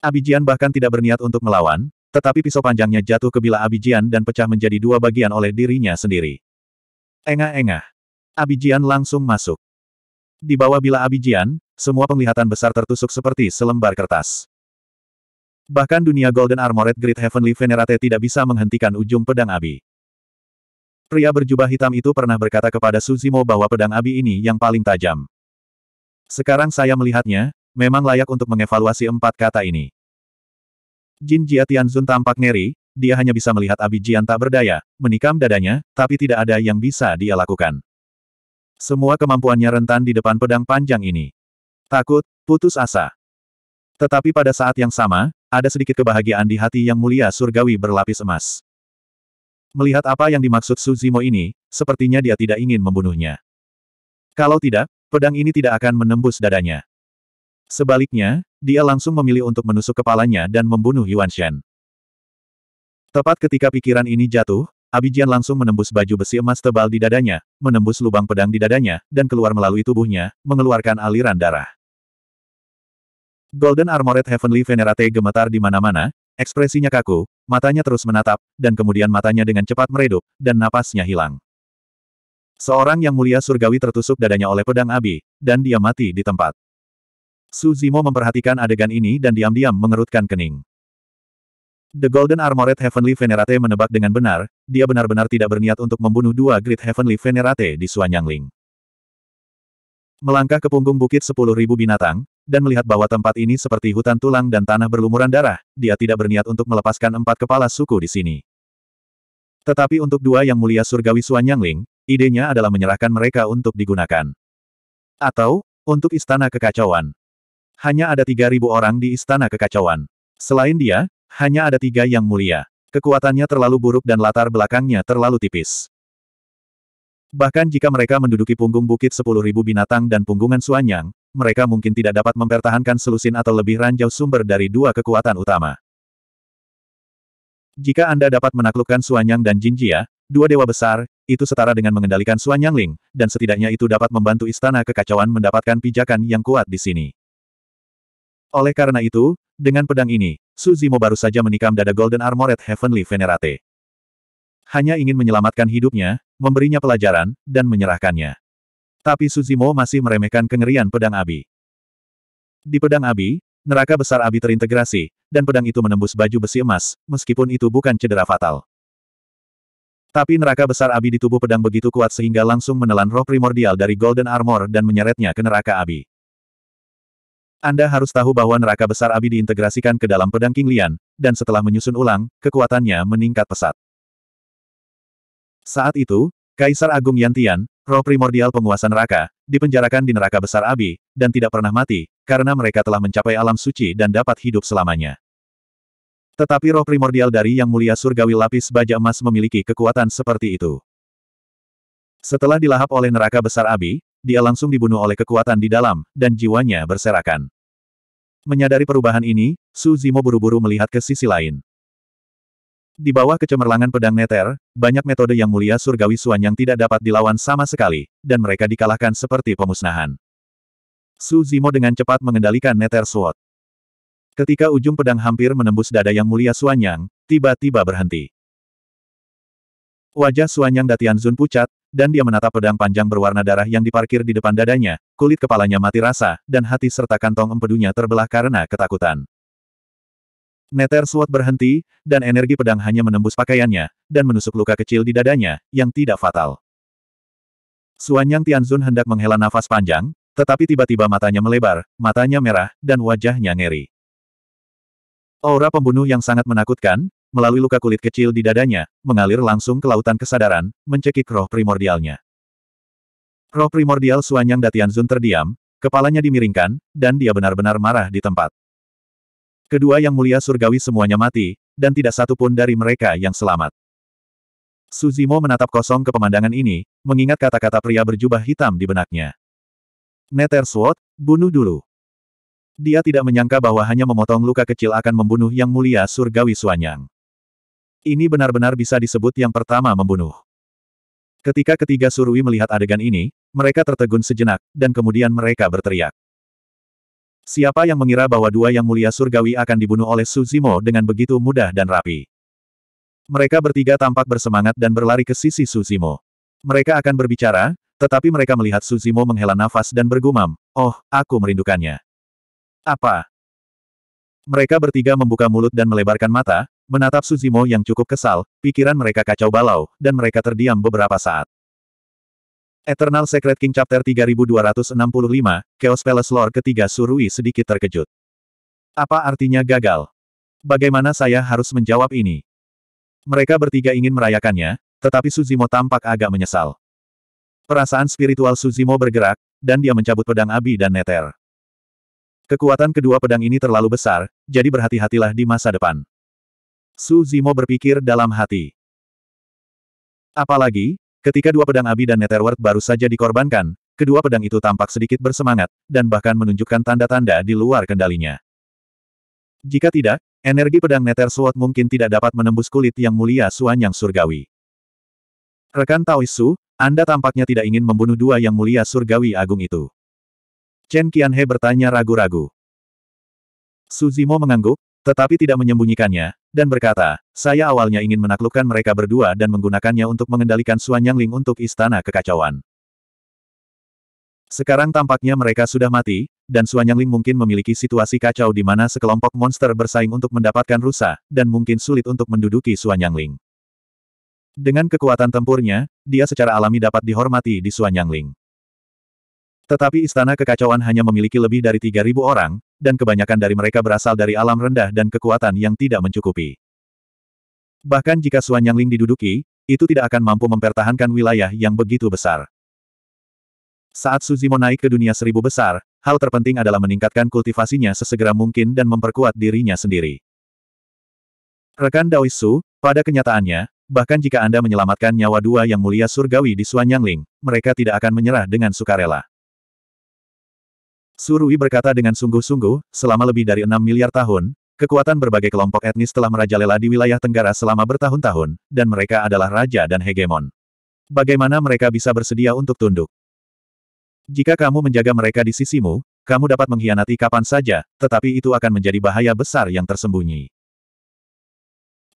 Abijian bahkan tidak berniat untuk melawan, tetapi pisau panjangnya jatuh ke bila Abijian dan pecah menjadi dua bagian oleh dirinya sendiri. Engah-engah. Abijian langsung masuk. Di bawah bila Abijian, semua penglihatan besar tertusuk seperti selembar kertas. Bahkan dunia Golden Armored Great Heavenly Venerate tidak bisa menghentikan ujung pedang Abi. Pria berjubah hitam itu pernah berkata kepada Suzimo bahwa pedang abi ini yang paling tajam. Sekarang saya melihatnya, memang layak untuk mengevaluasi empat kata ini. Jin Jia Tianzun tampak ngeri, dia hanya bisa melihat abi Jian tak berdaya, menikam dadanya, tapi tidak ada yang bisa dia lakukan. Semua kemampuannya rentan di depan pedang panjang ini. Takut, putus asa. Tetapi pada saat yang sama, ada sedikit kebahagiaan di hati yang mulia surgawi berlapis emas. Melihat apa yang dimaksud Suzimo ini, sepertinya dia tidak ingin membunuhnya. Kalau tidak, pedang ini tidak akan menembus dadanya. Sebaliknya, dia langsung memilih untuk menusuk kepalanya dan membunuh Yuan Shen. Tepat ketika pikiran ini jatuh, Abijian langsung menembus baju besi emas tebal di dadanya, menembus lubang pedang di dadanya, dan keluar melalui tubuhnya, mengeluarkan aliran darah. Golden Armored Heavenly Venerate gemetar di mana-mana, Ekspresinya kaku, matanya terus menatap, dan kemudian matanya dengan cepat meredup, dan napasnya hilang. Seorang yang mulia surgawi tertusuk dadanya oleh pedang abi, dan dia mati di tempat. Su Zimo memperhatikan adegan ini dan diam-diam mengerutkan kening. The Golden Armored Heavenly Venerate menebak dengan benar, dia benar-benar tidak berniat untuk membunuh dua Great Heavenly Venerate di Suanyangling melangkah ke punggung bukit sepuluh ribu binatang, dan melihat bahwa tempat ini seperti hutan tulang dan tanah berlumuran darah, dia tidak berniat untuk melepaskan empat kepala suku di sini. Tetapi untuk dua yang mulia surgawi Suan Yangling, idenya adalah menyerahkan mereka untuk digunakan. Atau, untuk istana kekacauan. Hanya ada tiga ribu orang di istana kekacauan. Selain dia, hanya ada tiga yang mulia. Kekuatannya terlalu buruk dan latar belakangnya terlalu tipis. Bahkan jika mereka menduduki punggung bukit sepuluh ribu binatang dan punggungan suanyang, mereka mungkin tidak dapat mempertahankan selusin atau lebih ranjau sumber dari dua kekuatan utama. Jika Anda dapat menaklukkan suanyang dan jinjia, dua dewa besar, itu setara dengan mengendalikan suanyang Ling, dan setidaknya itu dapat membantu istana kekacauan mendapatkan pijakan yang kuat di sini. Oleh karena itu, dengan pedang ini, Suzimo baru saja menikam dada Golden Armored Heavenly Venerate hanya ingin menyelamatkan hidupnya, memberinya pelajaran, dan menyerahkannya. Tapi Suzimo masih meremehkan kengerian pedang Abi. Di pedang Abi, neraka besar Abi terintegrasi, dan pedang itu menembus baju besi emas, meskipun itu bukan cedera fatal. Tapi neraka besar Abi di tubuh pedang begitu kuat sehingga langsung menelan roh primordial dari Golden Armor dan menyeretnya ke neraka Abi. Anda harus tahu bahwa neraka besar Abi diintegrasikan ke dalam pedang King Lian, dan setelah menyusun ulang, kekuatannya meningkat pesat. Saat itu, Kaisar Agung Yantian, roh primordial penguasa neraka, dipenjarakan di neraka besar Abi, dan tidak pernah mati, karena mereka telah mencapai alam suci dan dapat hidup selamanya. Tetapi roh primordial dari Yang Mulia Surgawi Lapis Baja Emas memiliki kekuatan seperti itu. Setelah dilahap oleh neraka besar Abi, dia langsung dibunuh oleh kekuatan di dalam, dan jiwanya berserakan. Menyadari perubahan ini, Su Zimo buru-buru melihat ke sisi lain. Di bawah kecemerlangan pedang Neter, banyak metode yang mulia surgawi Suan yang tidak dapat dilawan sama sekali, dan mereka dikalahkan seperti pemusnahan. Su Zimo dengan cepat mengendalikan Neter Suot. Ketika ujung pedang hampir menembus dada yang mulia Suanyang, tiba-tiba berhenti. Wajah Suanyang Datianzun pucat, dan dia menatap pedang panjang berwarna darah yang diparkir di depan dadanya, kulit kepalanya mati rasa, dan hati serta kantong empedunya terbelah karena ketakutan. Neter Sword berhenti, dan energi pedang hanya menembus pakaiannya, dan menusuk luka kecil di dadanya, yang tidak fatal. Suanyang Tianzun hendak menghela nafas panjang, tetapi tiba-tiba matanya melebar, matanya merah, dan wajahnya ngeri. Aura pembunuh yang sangat menakutkan, melalui luka kulit kecil di dadanya, mengalir langsung ke lautan kesadaran, mencekik roh primordialnya. Roh primordial Suanyang Datianzun terdiam, kepalanya dimiringkan, dan dia benar-benar marah di tempat. Kedua yang mulia surgawi semuanya mati, dan tidak satu pun dari mereka yang selamat. Suzimo menatap kosong ke pemandangan ini, mengingat kata-kata pria berjubah hitam di benaknya. Neter bunuh dulu. Dia tidak menyangka bahwa hanya memotong luka kecil akan membunuh yang mulia surgawi Suanyang. Ini benar-benar bisa disebut yang pertama membunuh. Ketika ketiga surui melihat adegan ini, mereka tertegun sejenak, dan kemudian mereka berteriak. Siapa yang mengira bahwa dua yang mulia surgawi akan dibunuh oleh Suzimo dengan begitu mudah dan rapi? Mereka bertiga tampak bersemangat dan berlari ke sisi Suzimo. Mereka akan berbicara, tetapi mereka melihat Suzimo menghela nafas dan bergumam, Oh, aku merindukannya. Apa? Mereka bertiga membuka mulut dan melebarkan mata, menatap Suzimo yang cukup kesal, pikiran mereka kacau balau, dan mereka terdiam beberapa saat. Eternal Secret King Chapter 3265, Chaos Palace Lore ketiga Surui sedikit terkejut. Apa artinya gagal? Bagaimana saya harus menjawab ini? Mereka bertiga ingin merayakannya, tetapi Suzimo tampak agak menyesal. Perasaan spiritual Suzimo bergerak, dan dia mencabut pedang Abi dan Neter. Kekuatan kedua pedang ini terlalu besar, jadi berhati-hatilah di masa depan. Suzimo berpikir dalam hati. Apalagi, Ketika dua pedang Abi dan Netherworld baru saja dikorbankan, kedua pedang itu tampak sedikit bersemangat, dan bahkan menunjukkan tanda-tanda di luar kendalinya. Jika tidak, energi pedang Nether Sword mungkin tidak dapat menembus kulit yang mulia Suan yang surgawi. Rekan Taoisu, Anda tampaknya tidak ingin membunuh dua yang mulia surgawi agung itu. Chen Qianhe bertanya ragu-ragu. Suzimo mengangguk, tetapi tidak menyembunyikannya, dan berkata, saya awalnya ingin menaklukkan mereka berdua dan menggunakannya untuk mengendalikan Suan Yang Ling untuk istana kekacauan. Sekarang tampaknya mereka sudah mati, dan Suan Yang Ling mungkin memiliki situasi kacau di mana sekelompok monster bersaing untuk mendapatkan rusa, dan mungkin sulit untuk menduduki Suan Yang Ling. Dengan kekuatan tempurnya, dia secara alami dapat dihormati di Suan Yang Ling. Tetapi istana kekacauan hanya memiliki lebih dari 3.000 orang, dan kebanyakan dari mereka berasal dari alam rendah dan kekuatan yang tidak mencukupi. Bahkan jika Suan Yang Ling diduduki, itu tidak akan mampu mempertahankan wilayah yang begitu besar. Saat Suzimo naik ke dunia seribu besar, hal terpenting adalah meningkatkan kultivasinya sesegera mungkin dan memperkuat dirinya sendiri. Rekan Daoisu, pada kenyataannya, bahkan jika Anda menyelamatkan nyawa dua yang mulia surgawi di Suan Yang mereka tidak akan menyerah dengan sukarela. Surui berkata dengan sungguh-sungguh, selama lebih dari 6 miliar tahun, kekuatan berbagai kelompok etnis telah merajalela di wilayah Tenggara selama bertahun-tahun, dan mereka adalah raja dan hegemon. Bagaimana mereka bisa bersedia untuk tunduk? Jika kamu menjaga mereka di sisimu, kamu dapat mengkhianati kapan saja, tetapi itu akan menjadi bahaya besar yang tersembunyi.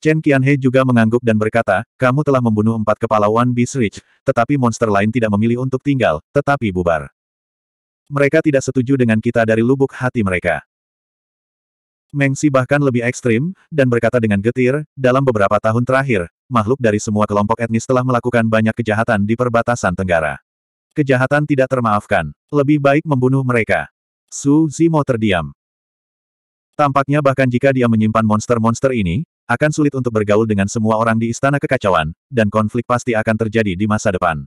Chen Qianhe juga mengangguk dan berkata, kamu telah membunuh empat kepala One Beast Ridge, tetapi monster lain tidak memilih untuk tinggal, tetapi bubar. Mereka tidak setuju dengan kita dari lubuk hati mereka. Mengsi bahkan lebih ekstrim, dan berkata dengan getir, dalam beberapa tahun terakhir, makhluk dari semua kelompok etnis telah melakukan banyak kejahatan di perbatasan Tenggara. Kejahatan tidak termaafkan. Lebih baik membunuh mereka. Su Zimo terdiam. Tampaknya bahkan jika dia menyimpan monster-monster ini, akan sulit untuk bergaul dengan semua orang di Istana Kekacauan, dan konflik pasti akan terjadi di masa depan.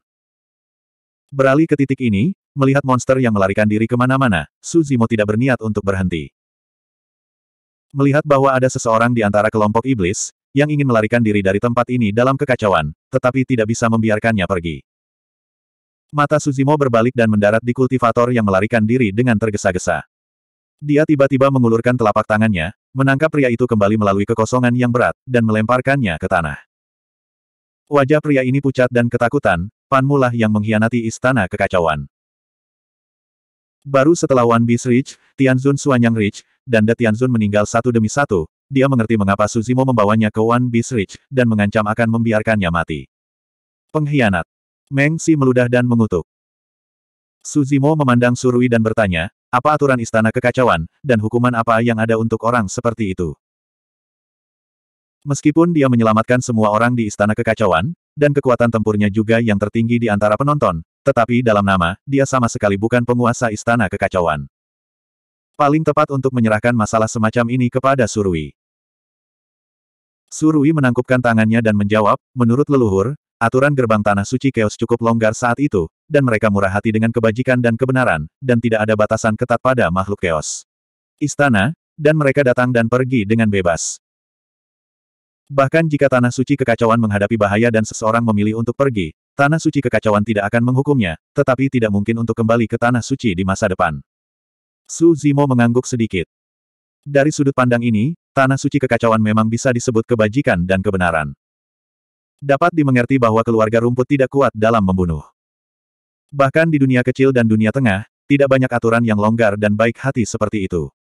Beralih ke titik ini, Melihat monster yang melarikan diri kemana-mana, Suzimo tidak berniat untuk berhenti. Melihat bahwa ada seseorang di antara kelompok iblis, yang ingin melarikan diri dari tempat ini dalam kekacauan, tetapi tidak bisa membiarkannya pergi. Mata Suzimo berbalik dan mendarat di kultivator yang melarikan diri dengan tergesa-gesa. Dia tiba-tiba mengulurkan telapak tangannya, menangkap pria itu kembali melalui kekosongan yang berat, dan melemparkannya ke tanah. Wajah pria ini pucat dan ketakutan, Panmulah yang mengkhianati istana kekacauan. Baru setelah Wan Bi's Rich, Tianzun Suanyang Rich, dan Da Tianzun meninggal satu demi satu, dia mengerti mengapa Suzimo membawanya ke Wan Bi's Rich, dan mengancam akan membiarkannya mati. Pengkhianat. Meng Si meludah dan mengutuk. Suzimo memandang Surui dan bertanya, apa aturan istana kekacauan, dan hukuman apa yang ada untuk orang seperti itu? Meskipun dia menyelamatkan semua orang di istana kekacauan, dan kekuatan tempurnya juga yang tertinggi di antara penonton, tetapi dalam nama, dia sama sekali bukan penguasa istana kekacauan. Paling tepat untuk menyerahkan masalah semacam ini kepada Surui. Surui menangkupkan tangannya dan menjawab, menurut leluhur, aturan gerbang tanah suci keos cukup longgar saat itu, dan mereka murah hati dengan kebajikan dan kebenaran, dan tidak ada batasan ketat pada makhluk keos. Istana, dan mereka datang dan pergi dengan bebas. Bahkan jika tanah suci kekacauan menghadapi bahaya dan seseorang memilih untuk pergi, Tanah suci kekacauan tidak akan menghukumnya, tetapi tidak mungkin untuk kembali ke tanah suci di masa depan. Su Zimo mengangguk sedikit. Dari sudut pandang ini, tanah suci kekacauan memang bisa disebut kebajikan dan kebenaran. Dapat dimengerti bahwa keluarga rumput tidak kuat dalam membunuh. Bahkan di dunia kecil dan dunia tengah, tidak banyak aturan yang longgar dan baik hati seperti itu.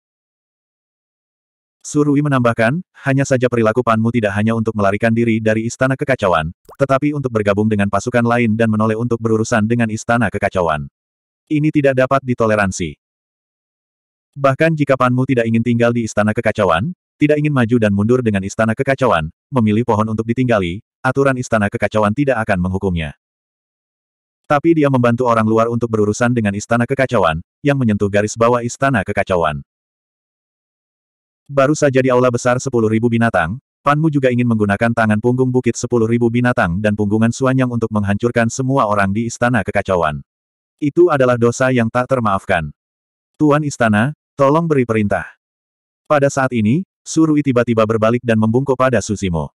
Surui menambahkan, hanya saja perilaku Panmu tidak hanya untuk melarikan diri dari istana kekacauan, tetapi untuk bergabung dengan pasukan lain dan menoleh untuk berurusan dengan istana kekacauan. Ini tidak dapat ditoleransi. Bahkan jika Panmu tidak ingin tinggal di istana kekacauan, tidak ingin maju dan mundur dengan istana kekacauan, memilih pohon untuk ditinggali, aturan istana kekacauan tidak akan menghukumnya. Tapi dia membantu orang luar untuk berurusan dengan istana kekacauan, yang menyentuh garis bawah istana kekacauan. Baru saja di aula besar sepuluh ribu binatang, Panmu juga ingin menggunakan tangan punggung bukit sepuluh ribu binatang dan punggungan suanyang untuk menghancurkan semua orang di istana kekacauan. Itu adalah dosa yang tak termaafkan. Tuan istana, tolong beri perintah. Pada saat ini, Surui tiba-tiba berbalik dan membungkuk pada Susimo.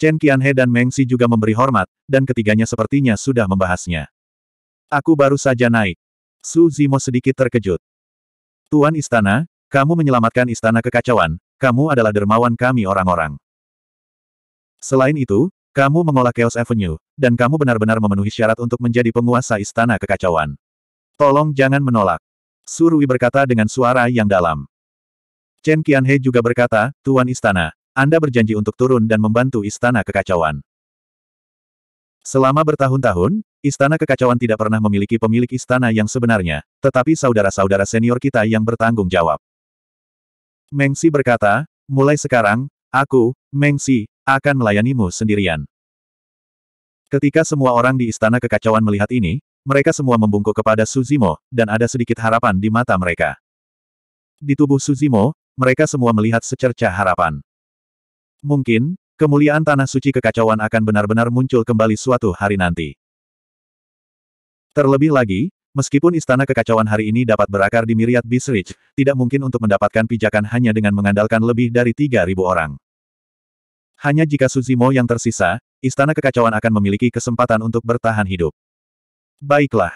Chen Qianhe dan Meng Xi juga memberi hormat, dan ketiganya sepertinya sudah membahasnya. Aku baru saja naik. Su Zimo sedikit terkejut. Tuan Istana, kamu menyelamatkan istana kekacauan, kamu adalah dermawan kami orang-orang. Selain itu, kamu mengolah Chaos Avenue, dan kamu benar-benar memenuhi syarat untuk menjadi penguasa istana kekacauan. Tolong jangan menolak. Surui berkata dengan suara yang dalam. Chen Qianhe juga berkata, Tuan Istana, Anda berjanji untuk turun dan membantu istana kekacauan. Selama bertahun-tahun, Istana Kekacauan tidak pernah memiliki pemilik istana yang sebenarnya, tetapi saudara-saudara senior kita yang bertanggung jawab. Mengsi berkata, mulai sekarang, aku, Mengsi, akan melayanimu sendirian. Ketika semua orang di istana kekacauan melihat ini, mereka semua membungkuk kepada Suzimo, dan ada sedikit harapan di mata mereka. Di tubuh Suzimo, mereka semua melihat secerca harapan. Mungkin, kemuliaan tanah suci kekacauan akan benar-benar muncul kembali suatu hari nanti. Terlebih lagi, Meskipun istana kekacauan hari ini dapat berakar di Myriad Beast Ridge, tidak mungkin untuk mendapatkan pijakan hanya dengan mengandalkan lebih dari 3.000 orang. Hanya jika Suzimo yang tersisa, istana kekacauan akan memiliki kesempatan untuk bertahan hidup. Baiklah.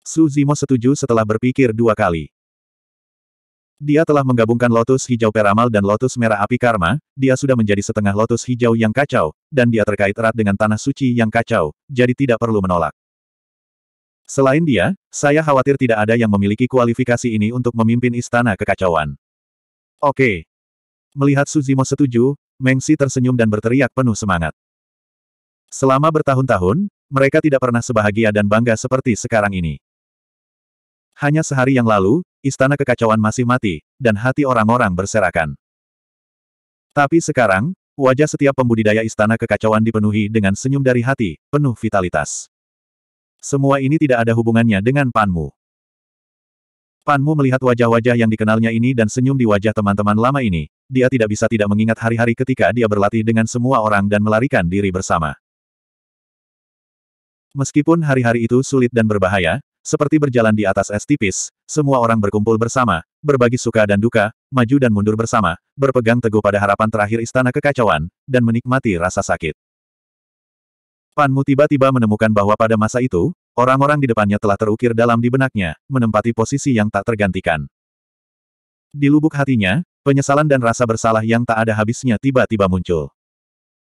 Suzimo setuju setelah berpikir dua kali. Dia telah menggabungkan lotus hijau peramal dan lotus merah api karma, dia sudah menjadi setengah lotus hijau yang kacau, dan dia terkait erat dengan tanah suci yang kacau, jadi tidak perlu menolak. Selain dia, saya khawatir tidak ada yang memiliki kualifikasi ini untuk memimpin istana kekacauan. Oke. Melihat Suzimo setuju, Mengsi tersenyum dan berteriak penuh semangat. Selama bertahun-tahun, mereka tidak pernah sebahagia dan bangga seperti sekarang ini. Hanya sehari yang lalu, istana kekacauan masih mati, dan hati orang-orang berserakan. Tapi sekarang, wajah setiap pembudidaya istana kekacauan dipenuhi dengan senyum dari hati, penuh vitalitas. Semua ini tidak ada hubungannya dengan Panmu. Panmu melihat wajah-wajah yang dikenalnya ini dan senyum di wajah teman-teman lama ini. Dia tidak bisa tidak mengingat hari-hari ketika dia berlatih dengan semua orang dan melarikan diri bersama. Meskipun hari-hari itu sulit dan berbahaya, seperti berjalan di atas es tipis, semua orang berkumpul bersama, berbagi suka dan duka, maju dan mundur bersama, berpegang teguh pada harapan terakhir istana kekacauan, dan menikmati rasa sakit. Panmu tiba-tiba menemukan bahwa pada masa itu, orang-orang di depannya telah terukir dalam di benaknya, menempati posisi yang tak tergantikan. Di lubuk hatinya, penyesalan dan rasa bersalah yang tak ada habisnya tiba-tiba muncul.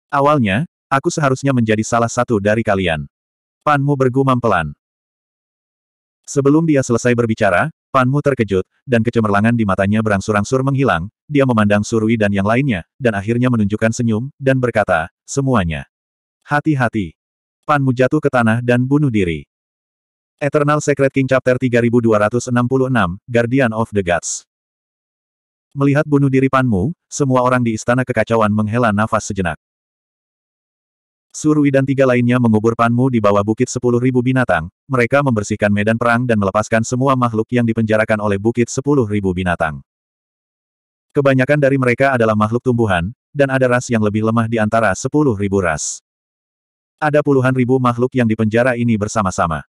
Awalnya, aku seharusnya menjadi salah satu dari kalian. Panmu bergumam pelan. Sebelum dia selesai berbicara, Panmu terkejut, dan kecemerlangan di matanya berangsur-angsur menghilang, dia memandang Surui dan yang lainnya, dan akhirnya menunjukkan senyum, dan berkata, semuanya. Hati-hati. Panmu jatuh ke tanah dan bunuh diri. Eternal Secret King Chapter 3266, Guardian of the Gods. Melihat bunuh diri Panmu, semua orang di Istana Kekacauan menghela nafas sejenak. Surui dan tiga lainnya mengubur Panmu di bawah bukit 10.000 binatang, mereka membersihkan medan perang dan melepaskan semua makhluk yang dipenjarakan oleh bukit 10.000 binatang. Kebanyakan dari mereka adalah makhluk tumbuhan, dan ada ras yang lebih lemah di antara 10.000 ras. Ada puluhan ribu makhluk yang dipenjara ini bersama-sama.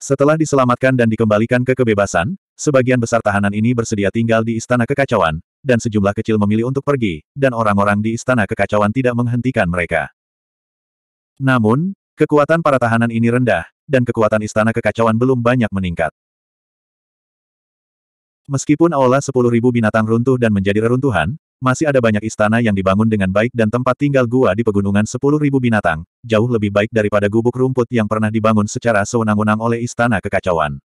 Setelah diselamatkan dan dikembalikan ke kebebasan, sebagian besar tahanan ini bersedia tinggal di Istana Kekacauan, dan sejumlah kecil memilih untuk pergi, dan orang-orang di Istana Kekacauan tidak menghentikan mereka. Namun, kekuatan para tahanan ini rendah, dan kekuatan Istana Kekacauan belum banyak meningkat. Meskipun Aula 10.000 binatang runtuh dan menjadi reruntuhan, masih ada banyak istana yang dibangun dengan baik dan tempat tinggal gua di pegunungan sepuluh ribu binatang, jauh lebih baik daripada gubuk rumput yang pernah dibangun secara sewenang-wenang oleh istana kekacauan.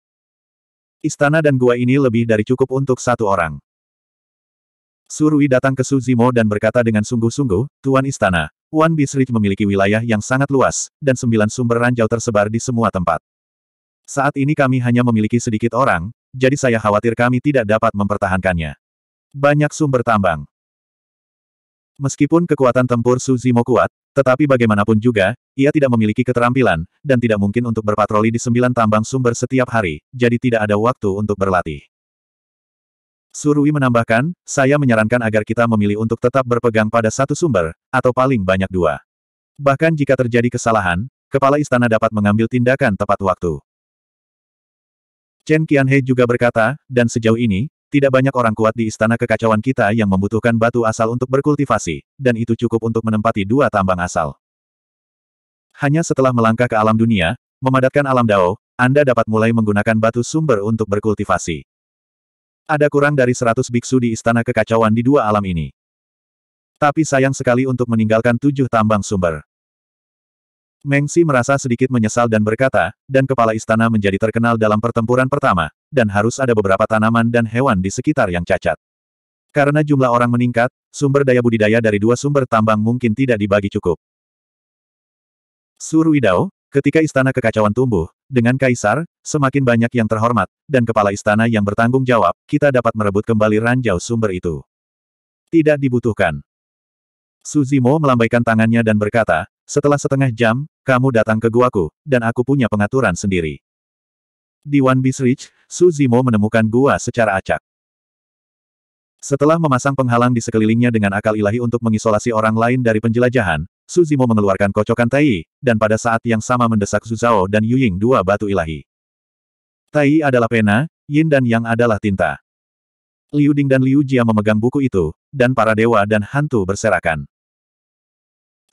Istana dan gua ini lebih dari cukup untuk satu orang. Surui datang ke Suzimo dan berkata dengan sungguh-sungguh, Tuan Istana, Wan Bisrich memiliki wilayah yang sangat luas, dan sembilan sumber ranjau tersebar di semua tempat. Saat ini kami hanya memiliki sedikit orang, jadi saya khawatir kami tidak dapat mempertahankannya. Banyak sumber tambang. Meskipun kekuatan tempur Su Zimo kuat, tetapi bagaimanapun juga, ia tidak memiliki keterampilan, dan tidak mungkin untuk berpatroli di sembilan tambang sumber setiap hari, jadi tidak ada waktu untuk berlatih. Surui menambahkan, saya menyarankan agar kita memilih untuk tetap berpegang pada satu sumber, atau paling banyak dua. Bahkan jika terjadi kesalahan, kepala istana dapat mengambil tindakan tepat waktu. Chen Qianhe juga berkata, dan sejauh ini, tidak banyak orang kuat di istana kekacauan kita yang membutuhkan batu asal untuk berkultivasi, dan itu cukup untuk menempati dua tambang asal. Hanya setelah melangkah ke alam dunia, memadatkan alam dao, Anda dapat mulai menggunakan batu sumber untuk berkultivasi. Ada kurang dari 100 biksu di istana kekacauan di dua alam ini. Tapi sayang sekali untuk meninggalkan tujuh tambang sumber. Meng merasa sedikit menyesal dan berkata, dan kepala istana menjadi terkenal dalam pertempuran pertama, dan harus ada beberapa tanaman dan hewan di sekitar yang cacat. Karena jumlah orang meningkat, sumber daya budidaya dari dua sumber tambang mungkin tidak dibagi cukup. Suruidao, ketika istana kekacauan tumbuh, dengan kaisar, semakin banyak yang terhormat, dan kepala istana yang bertanggung jawab, kita dapat merebut kembali ranjau sumber itu. Tidak dibutuhkan. Suzimo melambaikan tangannya dan berkata, setelah setengah jam, kamu datang ke guaku, dan aku punya pengaturan sendiri. Di One Beast Ridge, Su Zimo menemukan gua secara acak. Setelah memasang penghalang di sekelilingnya dengan akal ilahi untuk mengisolasi orang lain dari penjelajahan, Suzimo mengeluarkan kocokan Tai, dan pada saat yang sama mendesak Suzao dan Yuying dua batu ilahi. Tai adalah pena, Yin dan Yang adalah tinta. Liu Ding dan Liu Jia memegang buku itu, dan para dewa dan hantu berserakan.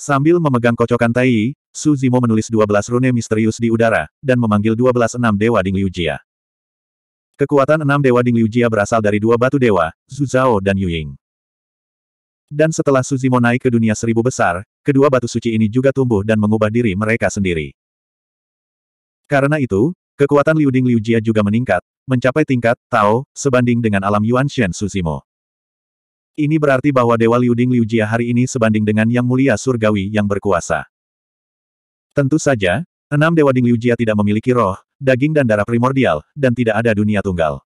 Sambil memegang kocokan tai, Su Zimo menulis 12 rune misterius di udara, dan memanggil 12 enam dewa Ding Jia. Kekuatan enam dewa Ding Jia berasal dari dua batu dewa, Zhu Zhao dan Yu Ying. Dan setelah Su Zimo naik ke dunia seribu besar, kedua batu suci ini juga tumbuh dan mengubah diri mereka sendiri. Karena itu, kekuatan Liu Ding Liu Jia juga meningkat, mencapai tingkat Tao sebanding dengan alam Yuan Shen Su Zimo. Ini berarti bahwa Dewa Liuding Liu Jia hari ini sebanding dengan Yang Mulia Surgawi yang berkuasa. Tentu saja, enam Dewa Ding Liu Jia tidak memiliki roh, daging dan darah primordial, dan tidak ada dunia tunggal.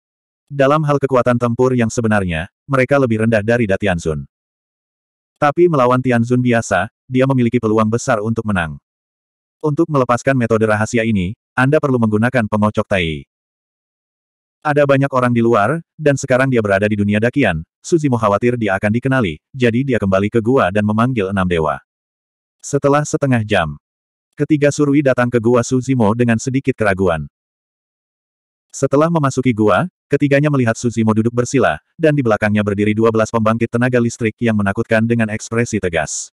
Dalam hal kekuatan tempur yang sebenarnya, mereka lebih rendah dari Datianzun. Tapi melawan Tianzun biasa, dia memiliki peluang besar untuk menang. Untuk melepaskan metode rahasia ini, Anda perlu menggunakan pengocok tai. Ada banyak orang di luar, dan sekarang dia berada di dunia dakian, Suzimo khawatir dia akan dikenali, jadi dia kembali ke gua dan memanggil enam dewa. Setelah setengah jam, ketiga surui datang ke gua Suzimo dengan sedikit keraguan. Setelah memasuki gua, ketiganya melihat Suzimo duduk bersila, dan di belakangnya berdiri 12 pembangkit tenaga listrik yang menakutkan dengan ekspresi tegas.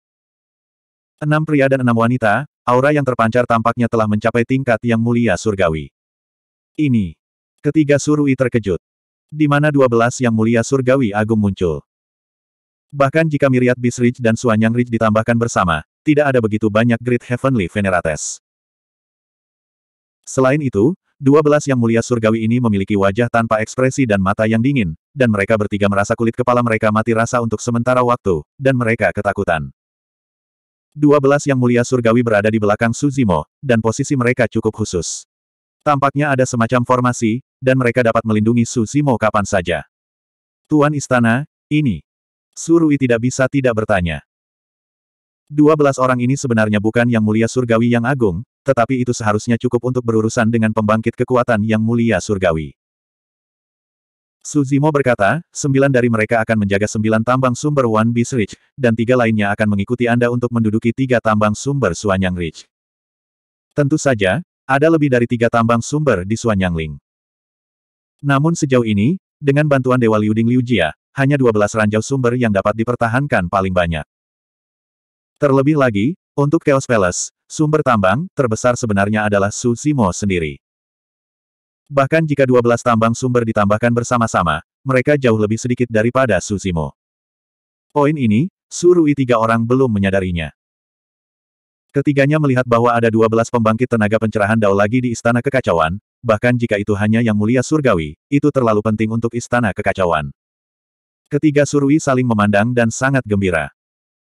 Enam pria dan enam wanita, aura yang terpancar tampaknya telah mencapai tingkat yang mulia surgawi. Ini Ketiga surui terkejut. Di mana dua belas yang mulia surgawi agung muncul. Bahkan jika Miriat Bisrich dan Suanyang Rich ditambahkan bersama, tidak ada begitu banyak Great Heavenly Venerates. Selain itu, dua belas yang mulia surgawi ini memiliki wajah tanpa ekspresi dan mata yang dingin, dan mereka bertiga merasa kulit kepala mereka mati rasa untuk sementara waktu, dan mereka ketakutan. Dua belas yang mulia surgawi berada di belakang Suzimo, dan posisi mereka cukup khusus. Tampaknya ada semacam formasi, dan mereka dapat melindungi Su kapan saja. Tuan Istana, ini. Surui tidak bisa tidak bertanya. Dua belas orang ini sebenarnya bukan yang mulia surgawi yang agung, tetapi itu seharusnya cukup untuk berurusan dengan pembangkit kekuatan yang mulia surgawi. Suzimo berkata, sembilan dari mereka akan menjaga sembilan tambang sumber One Beast Ridge, dan tiga lainnya akan mengikuti Anda untuk menduduki tiga tambang sumber Suanyang Ridge. Tentu saja, ada lebih dari tiga tambang sumber di Suanyangling. Namun sejauh ini, dengan bantuan Dewa Liuding Liujia, hanya 12 ranjau sumber yang dapat dipertahankan paling banyak. Terlebih lagi, untuk Chaos Palace, sumber tambang terbesar sebenarnya adalah Su Simo sendiri. Bahkan jika 12 tambang sumber ditambahkan bersama-sama, mereka jauh lebih sedikit daripada Su Simo. Poin ini, Surui tiga orang belum menyadarinya. Ketiganya melihat bahwa ada 12 pembangkit tenaga pencerahan Dao lagi di Istana Kekacauan, bahkan jika itu hanya yang mulia surgawi, itu terlalu penting untuk Istana Kekacauan. Ketiga Surui saling memandang dan sangat gembira.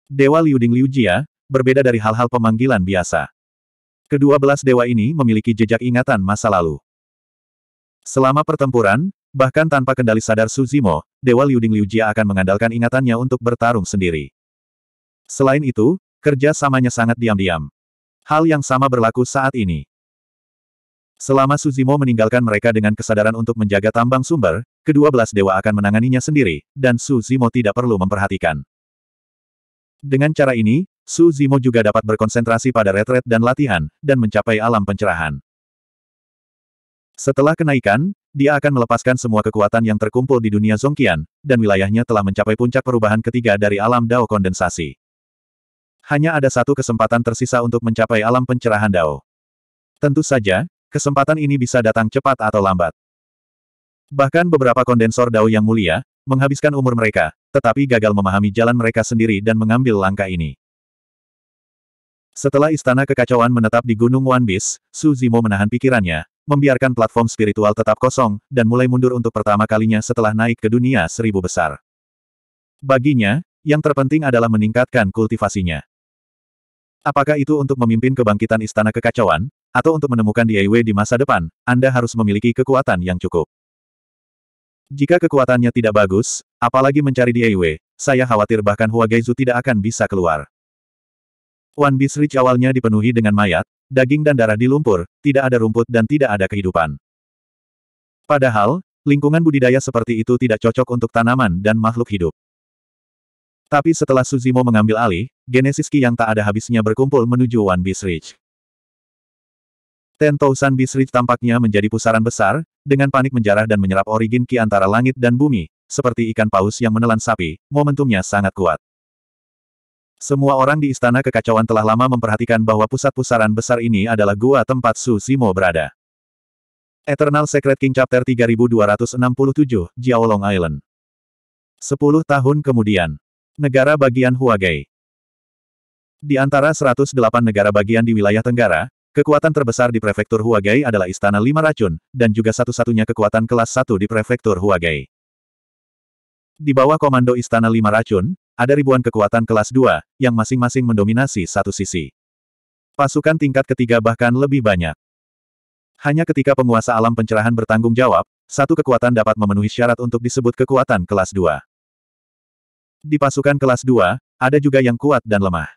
Dewa Liuding Jia, berbeda dari hal-hal pemanggilan biasa. Kedua belas dewa ini memiliki jejak ingatan masa lalu. Selama pertempuran, bahkan tanpa kendali sadar Suzimo, Dewa Liuding Jia akan mengandalkan ingatannya untuk bertarung sendiri. Selain itu, Kerja samanya sangat diam-diam. Hal yang sama berlaku saat ini. Selama Suzimo meninggalkan mereka dengan kesadaran untuk menjaga tambang sumber, kedua belas dewa akan menanganinya sendiri, dan Suzimo tidak perlu memperhatikan. Dengan cara ini, Suzimo juga dapat berkonsentrasi pada retret dan latihan, dan mencapai alam pencerahan. Setelah kenaikan, dia akan melepaskan semua kekuatan yang terkumpul di dunia Zongkian, dan wilayahnya telah mencapai puncak perubahan ketiga dari alam Dao kondensasi hanya ada satu kesempatan tersisa untuk mencapai alam pencerahan Dao. Tentu saja, kesempatan ini bisa datang cepat atau lambat. Bahkan beberapa kondensor Dao yang mulia, menghabiskan umur mereka, tetapi gagal memahami jalan mereka sendiri dan mengambil langkah ini. Setelah istana kekacauan menetap di Gunung Wanbis, Su Zimo menahan pikirannya, membiarkan platform spiritual tetap kosong, dan mulai mundur untuk pertama kalinya setelah naik ke dunia seribu besar. Baginya, yang terpenting adalah meningkatkan kultivasinya. Apakah itu untuk memimpin kebangkitan istana kekacauan, atau untuk menemukan DIY di masa depan, Anda harus memiliki kekuatan yang cukup. Jika kekuatannya tidak bagus, apalagi mencari DIY, saya khawatir bahkan Hua Geizu tidak akan bisa keluar. One Piece Rich awalnya dipenuhi dengan mayat, daging dan darah di lumpur, tidak ada rumput dan tidak ada kehidupan. Padahal, lingkungan budidaya seperti itu tidak cocok untuk tanaman dan makhluk hidup. Tapi setelah Suzimo mengambil alih, Genesis Ki yang tak ada habisnya berkumpul menuju One Beast Ridge. Tentu San Beast Ridge tampaknya menjadi pusaran besar, dengan panik menjarah dan menyerap origin Ki antara langit dan bumi, seperti ikan paus yang menelan sapi, momentumnya sangat kuat. Semua orang di istana kekacauan telah lama memperhatikan bahwa pusat pusaran besar ini adalah gua tempat Suzimo berada. Eternal Secret King Chapter 3267, Jiaolong Island. Sepuluh tahun kemudian, Negara bagian Huagai Di antara 108 negara bagian di wilayah Tenggara, kekuatan terbesar di prefektur Huagai adalah Istana Lima Racun, dan juga satu-satunya kekuatan kelas 1 di prefektur Huagai. Di bawah komando Istana Lima Racun, ada ribuan kekuatan kelas 2, yang masing-masing mendominasi satu sisi. Pasukan tingkat ketiga bahkan lebih banyak. Hanya ketika penguasa alam pencerahan bertanggung jawab, satu kekuatan dapat memenuhi syarat untuk disebut kekuatan kelas 2. Di pasukan kelas 2, ada juga yang kuat dan lemah.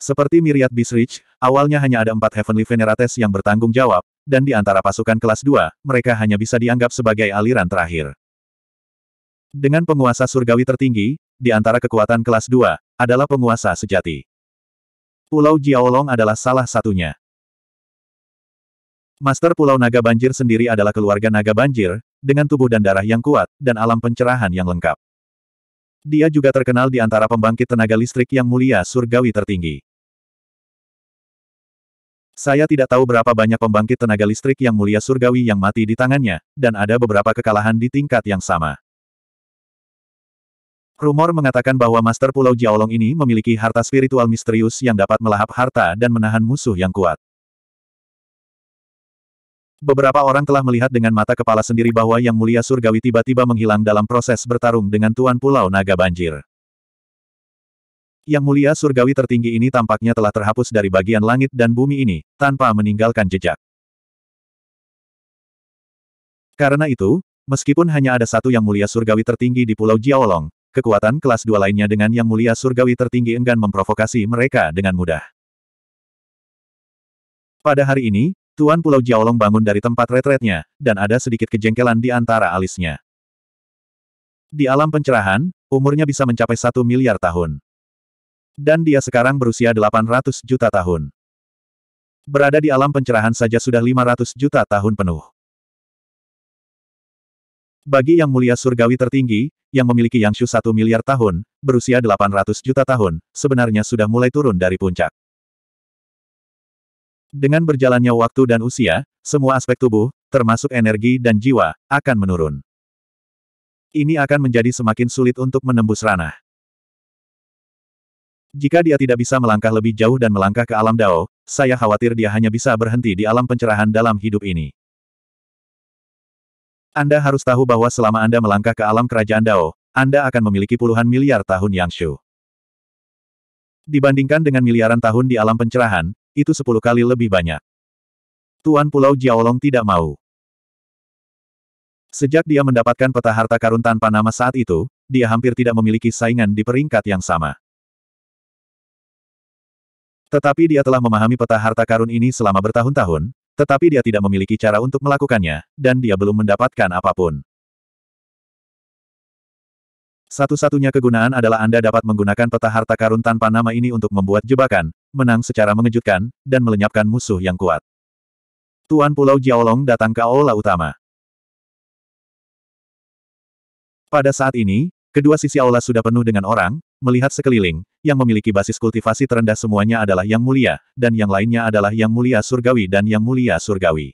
Seperti Miriat Bisrich, awalnya hanya ada empat Heavenly Venerates yang bertanggung jawab, dan di antara pasukan kelas 2, mereka hanya bisa dianggap sebagai aliran terakhir. Dengan penguasa surgawi tertinggi, di antara kekuatan kelas 2, adalah penguasa sejati. Pulau Jiaolong adalah salah satunya. Master Pulau Naga Banjir sendiri adalah keluarga Naga Banjir, dengan tubuh dan darah yang kuat, dan alam pencerahan yang lengkap. Dia juga terkenal di antara pembangkit tenaga listrik yang mulia surgawi tertinggi. Saya tidak tahu berapa banyak pembangkit tenaga listrik yang mulia surgawi yang mati di tangannya, dan ada beberapa kekalahan di tingkat yang sama. Rumor mengatakan bahwa Master Pulau Jiaolong ini memiliki harta spiritual misterius yang dapat melahap harta dan menahan musuh yang kuat. Beberapa orang telah melihat dengan mata kepala sendiri bahwa Yang Mulia Surgawi tiba-tiba menghilang dalam proses bertarung dengan Tuan Pulau Naga Banjir. Yang Mulia Surgawi tertinggi ini tampaknya telah terhapus dari bagian langit dan bumi ini, tanpa meninggalkan jejak. Karena itu, meskipun hanya ada satu Yang Mulia Surgawi tertinggi di Pulau Jiaolong, kekuatan kelas dua lainnya dengan Yang Mulia Surgawi tertinggi enggan memprovokasi mereka dengan mudah. Pada hari ini, Tuan Pulau Jiaolong bangun dari tempat retretnya, dan ada sedikit kejengkelan di antara alisnya. Di alam pencerahan, umurnya bisa mencapai satu miliar tahun. Dan dia sekarang berusia 800 juta tahun. Berada di alam pencerahan saja sudah 500 juta tahun penuh. Bagi Yang Mulia Surgawi tertinggi, yang memiliki Yangshu satu miliar tahun, berusia 800 juta tahun, sebenarnya sudah mulai turun dari puncak. Dengan berjalannya waktu dan usia, semua aspek tubuh, termasuk energi dan jiwa, akan menurun. Ini akan menjadi semakin sulit untuk menembus ranah. Jika dia tidak bisa melangkah lebih jauh dan melangkah ke alam Dao, saya khawatir dia hanya bisa berhenti di alam pencerahan dalam hidup ini. Anda harus tahu bahwa selama Anda melangkah ke alam kerajaan Dao, Anda akan memiliki puluhan miliar tahun Yangshu. Dibandingkan dengan miliaran tahun di alam pencerahan, itu sepuluh kali lebih banyak. Tuan Pulau Jiaolong tidak mau. Sejak dia mendapatkan peta harta karun tanpa nama saat itu, dia hampir tidak memiliki saingan di peringkat yang sama. Tetapi dia telah memahami peta harta karun ini selama bertahun-tahun, tetapi dia tidak memiliki cara untuk melakukannya, dan dia belum mendapatkan apapun. Satu-satunya kegunaan adalah Anda dapat menggunakan peta harta karun tanpa nama ini untuk membuat jebakan, menang secara mengejutkan, dan melenyapkan musuh yang kuat. Tuan Pulau Jiaolong datang ke aula utama. Pada saat ini, kedua sisi aula sudah penuh dengan orang, melihat sekeliling, yang memiliki basis kultivasi terendah semuanya adalah yang mulia, dan yang lainnya adalah yang mulia surgawi dan yang mulia surgawi.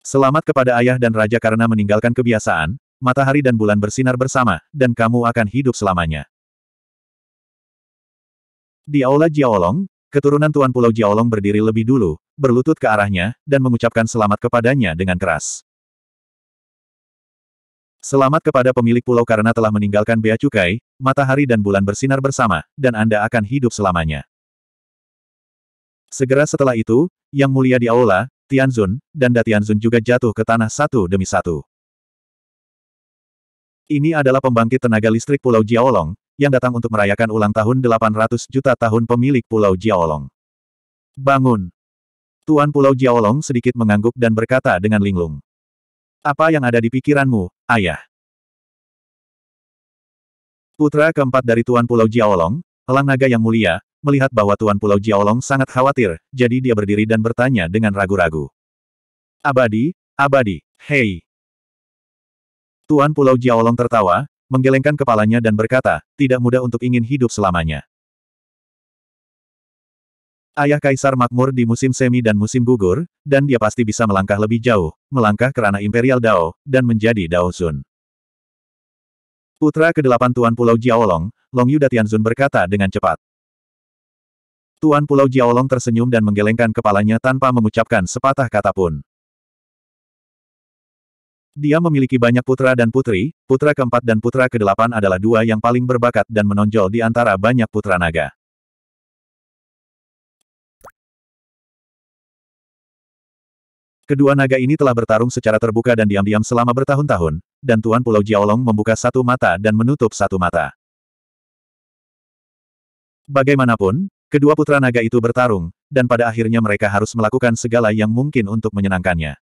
Selamat kepada ayah dan raja karena meninggalkan kebiasaan, matahari dan bulan bersinar bersama, dan kamu akan hidup selamanya. Di Aula Jiaolong, keturunan Tuan Pulau Jiaolong berdiri lebih dulu, berlutut ke arahnya, dan mengucapkan selamat kepadanya dengan keras. Selamat kepada pemilik pulau karena telah meninggalkan bea cukai, matahari dan bulan bersinar bersama, dan Anda akan hidup selamanya. Segera setelah itu, Yang Mulia di Aula, Tianzun, dan Datianzun juga jatuh ke tanah satu demi satu. Ini adalah pembangkit tenaga listrik Pulau Jiaolong, yang datang untuk merayakan ulang tahun 800 juta tahun pemilik Pulau Jiaolong. Bangun! Tuan Pulau Jiaolong sedikit mengangguk dan berkata dengan linglung. Apa yang ada di pikiranmu, ayah? Putra keempat dari Tuan Pulau Jiaolong, Elang Naga yang mulia, melihat bahwa Tuan Pulau Jiaolong sangat khawatir, jadi dia berdiri dan bertanya dengan ragu-ragu. Abadi, abadi, hei! Tuan Pulau Jiaolong tertawa, menggelengkan kepalanya dan berkata, tidak mudah untuk ingin hidup selamanya. Ayah Kaisar makmur di musim semi dan musim gugur, dan dia pasti bisa melangkah lebih jauh, melangkah ke ranah Imperial Dao, dan menjadi Dao Zun. Putra kedelapan Tuan Pulau Jiaolong, Long Yuda Tianzun berkata dengan cepat. Tuan Pulau Jiaolong tersenyum dan menggelengkan kepalanya tanpa mengucapkan sepatah kata pun. Dia memiliki banyak putra dan putri, putra keempat dan putra kedelapan adalah dua yang paling berbakat dan menonjol di antara banyak putra naga. Kedua naga ini telah bertarung secara terbuka dan diam-diam selama bertahun-tahun, dan Tuan Pulau Jiaolong membuka satu mata dan menutup satu mata. Bagaimanapun, kedua putra naga itu bertarung, dan pada akhirnya mereka harus melakukan segala yang mungkin untuk menyenangkannya.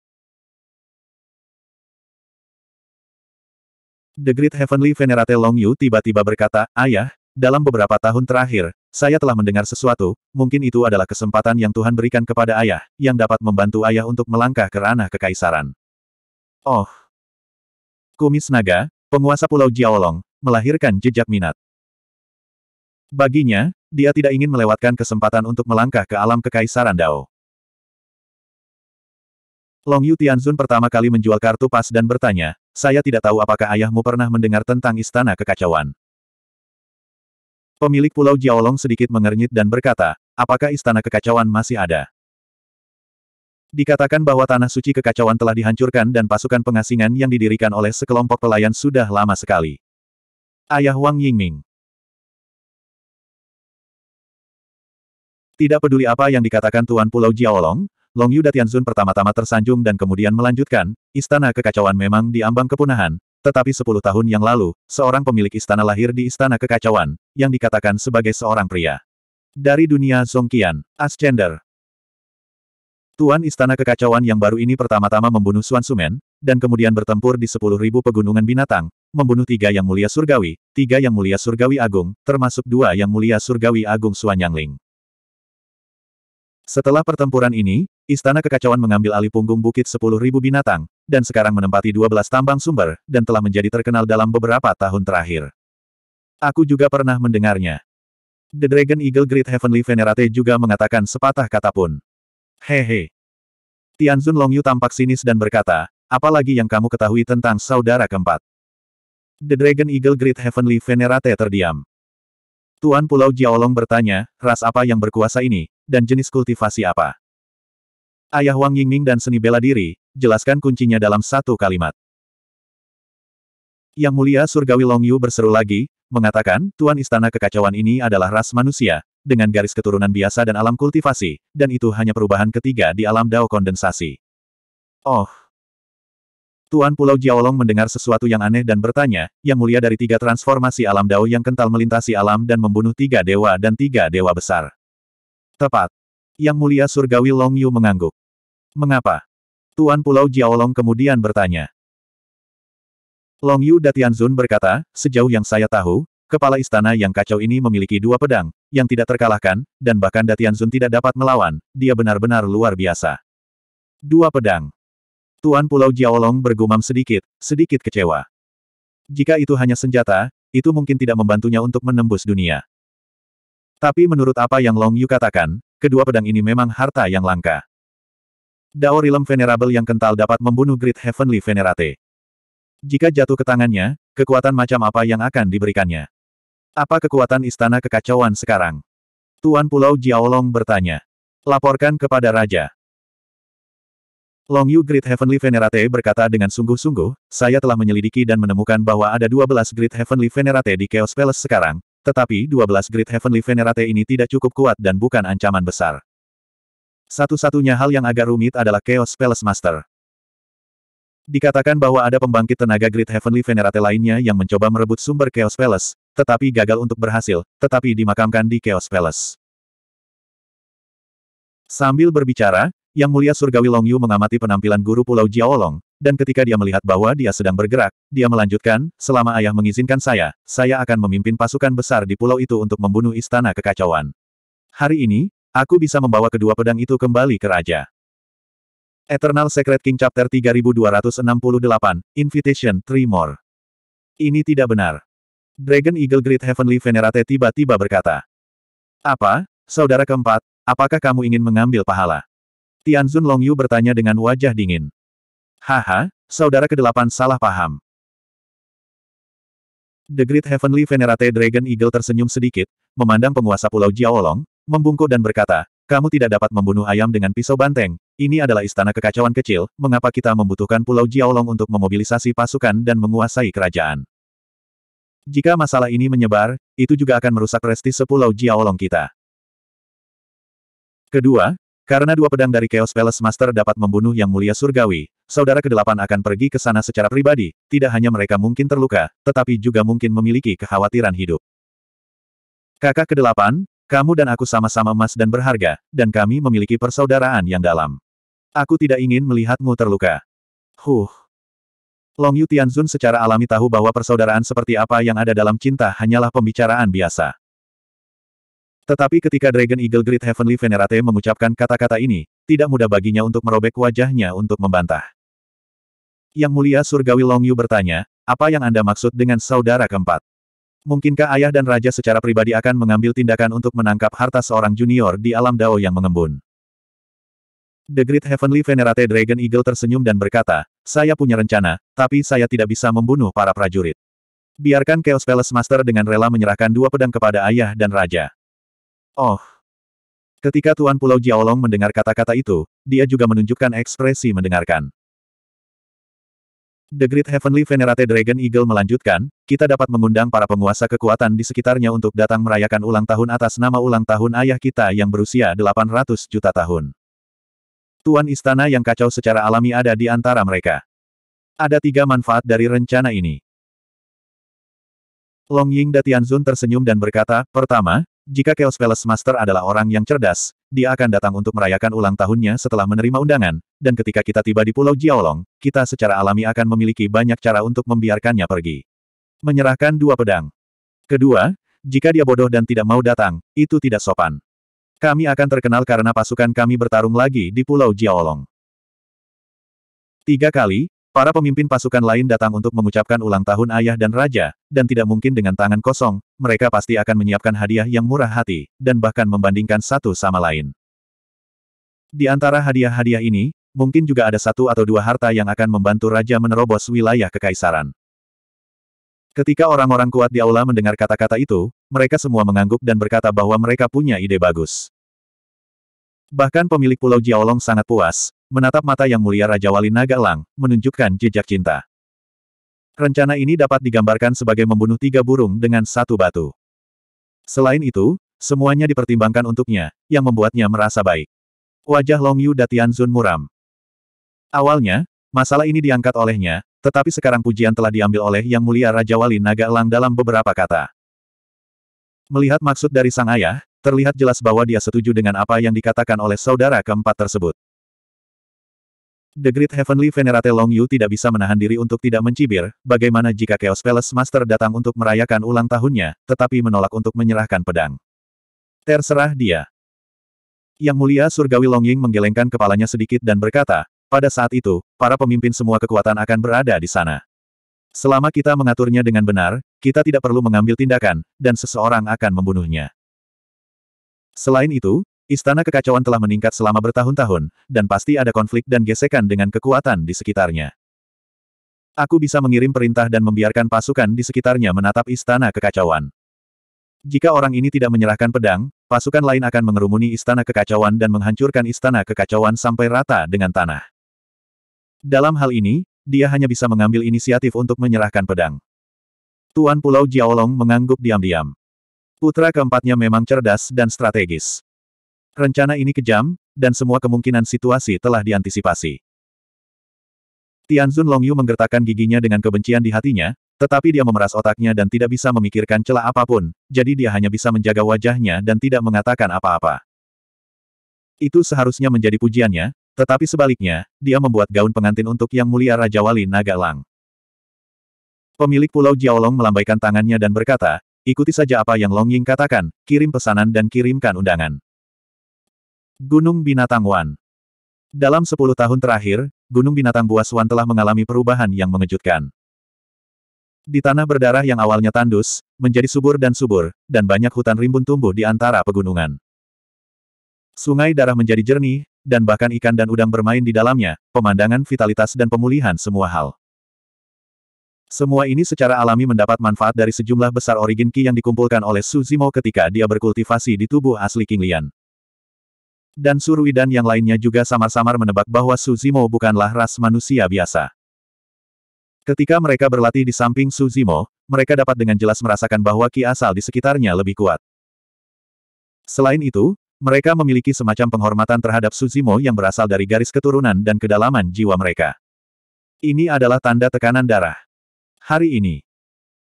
The Great Heavenly Venerate Long Yu tiba-tiba berkata, Ayah, dalam beberapa tahun terakhir, saya telah mendengar sesuatu, mungkin itu adalah kesempatan yang Tuhan berikan kepada ayah, yang dapat membantu ayah untuk melangkah ke ranah kekaisaran. Oh! Kumis naga, penguasa Pulau Jiaolong, melahirkan jejak minat. Baginya, dia tidak ingin melewatkan kesempatan untuk melangkah ke alam kekaisaran Dao. Long Yu Tianzun pertama kali menjual kartu pas dan bertanya, saya tidak tahu apakah ayahmu pernah mendengar tentang istana kekacauan. Pemilik pulau Jiaolong sedikit mengernyit dan berkata, apakah istana kekacauan masih ada? Dikatakan bahwa tanah suci kekacauan telah dihancurkan dan pasukan pengasingan yang didirikan oleh sekelompok pelayan sudah lama sekali. Ayah Wang Yingming. Tidak peduli apa yang dikatakan Tuan Pulau Jiaolong, Long Yu Tianzun pertama-tama tersanjung dan kemudian melanjutkan, istana kekacauan memang diambang kepunahan, tetapi sepuluh tahun yang lalu, seorang pemilik istana lahir di istana kekacauan, yang dikatakan sebagai seorang pria. Dari dunia Qian, Ascender. Tuan istana kekacauan yang baru ini pertama-tama membunuh Suan Sumen, dan kemudian bertempur di sepuluh ribu pegunungan binatang, membunuh tiga yang mulia surgawi, tiga yang mulia surgawi agung, termasuk dua yang mulia surgawi agung Suan Yangling. Setelah pertempuran ini, Istana Kekacauan mengambil alih punggung bukit 10.000 binatang, dan sekarang menempati 12 tambang sumber, dan telah menjadi terkenal dalam beberapa tahun terakhir. Aku juga pernah mendengarnya. The Dragon Eagle Great Heavenly Venerate juga mengatakan sepatah kata pun. Hehe. Tianzun Longyu tampak sinis dan berkata, apalagi yang kamu ketahui tentang saudara keempat. The Dragon Eagle Great Heavenly Venerate terdiam. Tuan Pulau Jiaolong bertanya, ras apa yang berkuasa ini, dan jenis kultivasi apa. Ayah Wang Yingming dan seni bela diri, jelaskan kuncinya dalam satu kalimat. Yang mulia surgawi Long Yu berseru lagi, mengatakan, Tuan Istana Kekacauan ini adalah ras manusia, dengan garis keturunan biasa dan alam kultivasi, dan itu hanya perubahan ketiga di alam dao kondensasi. Oh. Tuan Pulau Jiaolong mendengar sesuatu yang aneh dan bertanya, yang mulia dari tiga transformasi alam dao yang kental melintasi alam dan membunuh tiga dewa dan tiga dewa besar. Tepat. Yang Mulia Surgawi Long Yu mengangguk. Mengapa? Tuan Pulau Jiaolong kemudian bertanya. Long Yu Datianzun berkata, sejauh yang saya tahu, kepala istana yang kacau ini memiliki dua pedang, yang tidak terkalahkan, dan bahkan Datianzun tidak dapat melawan, dia benar-benar luar biasa. Dua pedang. Tuan Pulau Jiaolong bergumam sedikit, sedikit kecewa. Jika itu hanya senjata, itu mungkin tidak membantunya untuk menembus dunia. Tapi menurut apa yang Long Yu katakan, kedua pedang ini memang harta yang langka. Dao Rilem Venerable yang kental dapat membunuh Great Heavenly Venerate. Jika jatuh ke tangannya, kekuatan macam apa yang akan diberikannya? Apa kekuatan istana kekacauan sekarang? Tuan Pulau Jiaolong bertanya. Laporkan kepada Raja. Long Yu Great Heavenly Venerate berkata dengan sungguh-sungguh, saya telah menyelidiki dan menemukan bahwa ada 12 Great Heavenly Venerate di Chaos Palace sekarang, tetapi 12 Great Heavenly Venerate ini tidak cukup kuat dan bukan ancaman besar. Satu-satunya hal yang agak rumit adalah Chaos Palace Master. Dikatakan bahwa ada pembangkit tenaga Great Heavenly Venerate lainnya yang mencoba merebut sumber Chaos Palace, tetapi gagal untuk berhasil, tetapi dimakamkan di Chaos Palace. Sambil berbicara, Yang Mulia Surgawi Longyu mengamati penampilan guru Pulau Jiaolong, dan ketika dia melihat bahwa dia sedang bergerak, dia melanjutkan, selama ayah mengizinkan saya, saya akan memimpin pasukan besar di pulau itu untuk membunuh istana kekacauan. Hari ini, aku bisa membawa kedua pedang itu kembali ke raja. Eternal Secret King Chapter 3268, Invitation, Three More. Ini tidak benar. Dragon Eagle Great Heavenly Venerate tiba-tiba berkata. Apa, saudara keempat, apakah kamu ingin mengambil pahala? Tianzun Longyu bertanya dengan wajah dingin. Haha, saudara kedelapan salah paham. The Great Heavenly Venerate Dragon Eagle tersenyum sedikit, memandang penguasa Pulau Jiaolong, membungkuk dan berkata, kamu tidak dapat membunuh ayam dengan pisau banteng, ini adalah istana kekacauan kecil, mengapa kita membutuhkan Pulau Jiaolong untuk memobilisasi pasukan dan menguasai kerajaan. Jika masalah ini menyebar, itu juga akan merusak prestise Pulau Jiaolong kita. Kedua, karena dua pedang dari Chaos Palace Master dapat membunuh Yang Mulia Surgawi, saudara kedelapan akan pergi ke sana secara pribadi, tidak hanya mereka mungkin terluka, tetapi juga mungkin memiliki kekhawatiran hidup. Kakak kedelapan, kamu dan aku sama-sama emas dan berharga, dan kami memiliki persaudaraan yang dalam. Aku tidak ingin melihatmu terluka. Huh. Long Yu Tianzun secara alami tahu bahwa persaudaraan seperti apa yang ada dalam cinta hanyalah pembicaraan biasa. Tetapi ketika Dragon Eagle Great Heavenly Venerate mengucapkan kata-kata ini, tidak mudah baginya untuk merobek wajahnya untuk membantah. Yang Mulia Surgawi Longyu bertanya, apa yang Anda maksud dengan saudara keempat? Mungkinkah ayah dan raja secara pribadi akan mengambil tindakan untuk menangkap harta seorang junior di alam Dao yang mengembun? The Great Heavenly Venerate Dragon Eagle tersenyum dan berkata, saya punya rencana, tapi saya tidak bisa membunuh para prajurit. Biarkan Chaos Palace Master dengan rela menyerahkan dua pedang kepada ayah dan raja. Oh. Ketika Tuan Pulau Jiaolong mendengar kata-kata itu, dia juga menunjukkan ekspresi mendengarkan. The Great Heavenly Venerate Dragon Eagle melanjutkan, kita dapat mengundang para penguasa kekuatan di sekitarnya untuk datang merayakan ulang tahun atas nama ulang tahun ayah kita yang berusia 800 juta tahun. Tuan Istana yang kacau secara alami ada di antara mereka. Ada tiga manfaat dari rencana ini. Long Ying Datianzun tersenyum dan berkata, pertama, jika Chaos Palace Master adalah orang yang cerdas, dia akan datang untuk merayakan ulang tahunnya setelah menerima undangan, dan ketika kita tiba di Pulau Jiaolong, kita secara alami akan memiliki banyak cara untuk membiarkannya pergi. Menyerahkan dua pedang. Kedua, jika dia bodoh dan tidak mau datang, itu tidak sopan. Kami akan terkenal karena pasukan kami bertarung lagi di Pulau Jiaolong. Tiga kali, Para pemimpin pasukan lain datang untuk mengucapkan ulang tahun ayah dan raja, dan tidak mungkin dengan tangan kosong, mereka pasti akan menyiapkan hadiah yang murah hati, dan bahkan membandingkan satu sama lain. Di antara hadiah-hadiah ini, mungkin juga ada satu atau dua harta yang akan membantu raja menerobos wilayah kekaisaran. Ketika orang-orang kuat di aula mendengar kata-kata itu, mereka semua mengangguk dan berkata bahwa mereka punya ide bagus. Bahkan pemilik pulau Jiaolong sangat puas, menatap mata yang mulia Raja Wali Naga Elang, menunjukkan jejak cinta. Rencana ini dapat digambarkan sebagai membunuh tiga burung dengan satu batu. Selain itu, semuanya dipertimbangkan untuknya, yang membuatnya merasa baik. Wajah Long Yu Datianzun muram. Awalnya, masalah ini diangkat olehnya, tetapi sekarang pujian telah diambil oleh Yang Mulia Raja Wali Naga Elang dalam beberapa kata. Melihat maksud dari sang ayah, terlihat jelas bahwa dia setuju dengan apa yang dikatakan oleh saudara keempat tersebut. The Great Heavenly Venerate Long Yu tidak bisa menahan diri untuk tidak mencibir, bagaimana jika Chaos Palace Master datang untuk merayakan ulang tahunnya, tetapi menolak untuk menyerahkan pedang. Terserah dia. Yang mulia Surgawi Long Ying menggelengkan kepalanya sedikit dan berkata, pada saat itu, para pemimpin semua kekuatan akan berada di sana. Selama kita mengaturnya dengan benar, kita tidak perlu mengambil tindakan, dan seseorang akan membunuhnya. Selain itu, Istana kekacauan telah meningkat selama bertahun-tahun, dan pasti ada konflik dan gesekan dengan kekuatan di sekitarnya. Aku bisa mengirim perintah dan membiarkan pasukan di sekitarnya menatap istana kekacauan. Jika orang ini tidak menyerahkan pedang, pasukan lain akan mengerumuni istana kekacauan dan menghancurkan istana kekacauan sampai rata dengan tanah. Dalam hal ini, dia hanya bisa mengambil inisiatif untuk menyerahkan pedang. Tuan Pulau Jiaolong mengangguk diam-diam. Putra keempatnya memang cerdas dan strategis. Rencana ini kejam, dan semua kemungkinan situasi telah diantisipasi. Tianzun Longyu menggertakkan giginya dengan kebencian di hatinya, tetapi dia memeras otaknya dan tidak bisa memikirkan celah apapun, jadi dia hanya bisa menjaga wajahnya dan tidak mengatakan apa-apa. Itu seharusnya menjadi pujiannya, tetapi sebaliknya, dia membuat gaun pengantin untuk Yang Mulia Raja Wali Naga Lang. Pemilik Pulau Jiaolong melambaikan tangannya dan berkata, ikuti saja apa yang Long Ying katakan, kirim pesanan dan kirimkan undangan. Gunung Binatang Wan Dalam 10 tahun terakhir, Gunung Binatang Buas Wan telah mengalami perubahan yang mengejutkan. Di tanah berdarah yang awalnya tandus, menjadi subur dan subur, dan banyak hutan rimbun tumbuh di antara pegunungan. Sungai darah menjadi jernih, dan bahkan ikan dan udang bermain di dalamnya, pemandangan vitalitas dan pemulihan semua hal. Semua ini secara alami mendapat manfaat dari sejumlah besar origin ki yang dikumpulkan oleh Suzimo ketika dia berkultivasi di tubuh asli King Lian. Dan Surui dan yang lainnya juga samar-samar menebak bahwa Suzimo bukanlah ras manusia biasa. Ketika mereka berlatih di samping Suzimo, mereka dapat dengan jelas merasakan bahwa Ki asal di sekitarnya lebih kuat. Selain itu, mereka memiliki semacam penghormatan terhadap Suzimo yang berasal dari garis keturunan dan kedalaman jiwa mereka. Ini adalah tanda tekanan darah. Hari ini,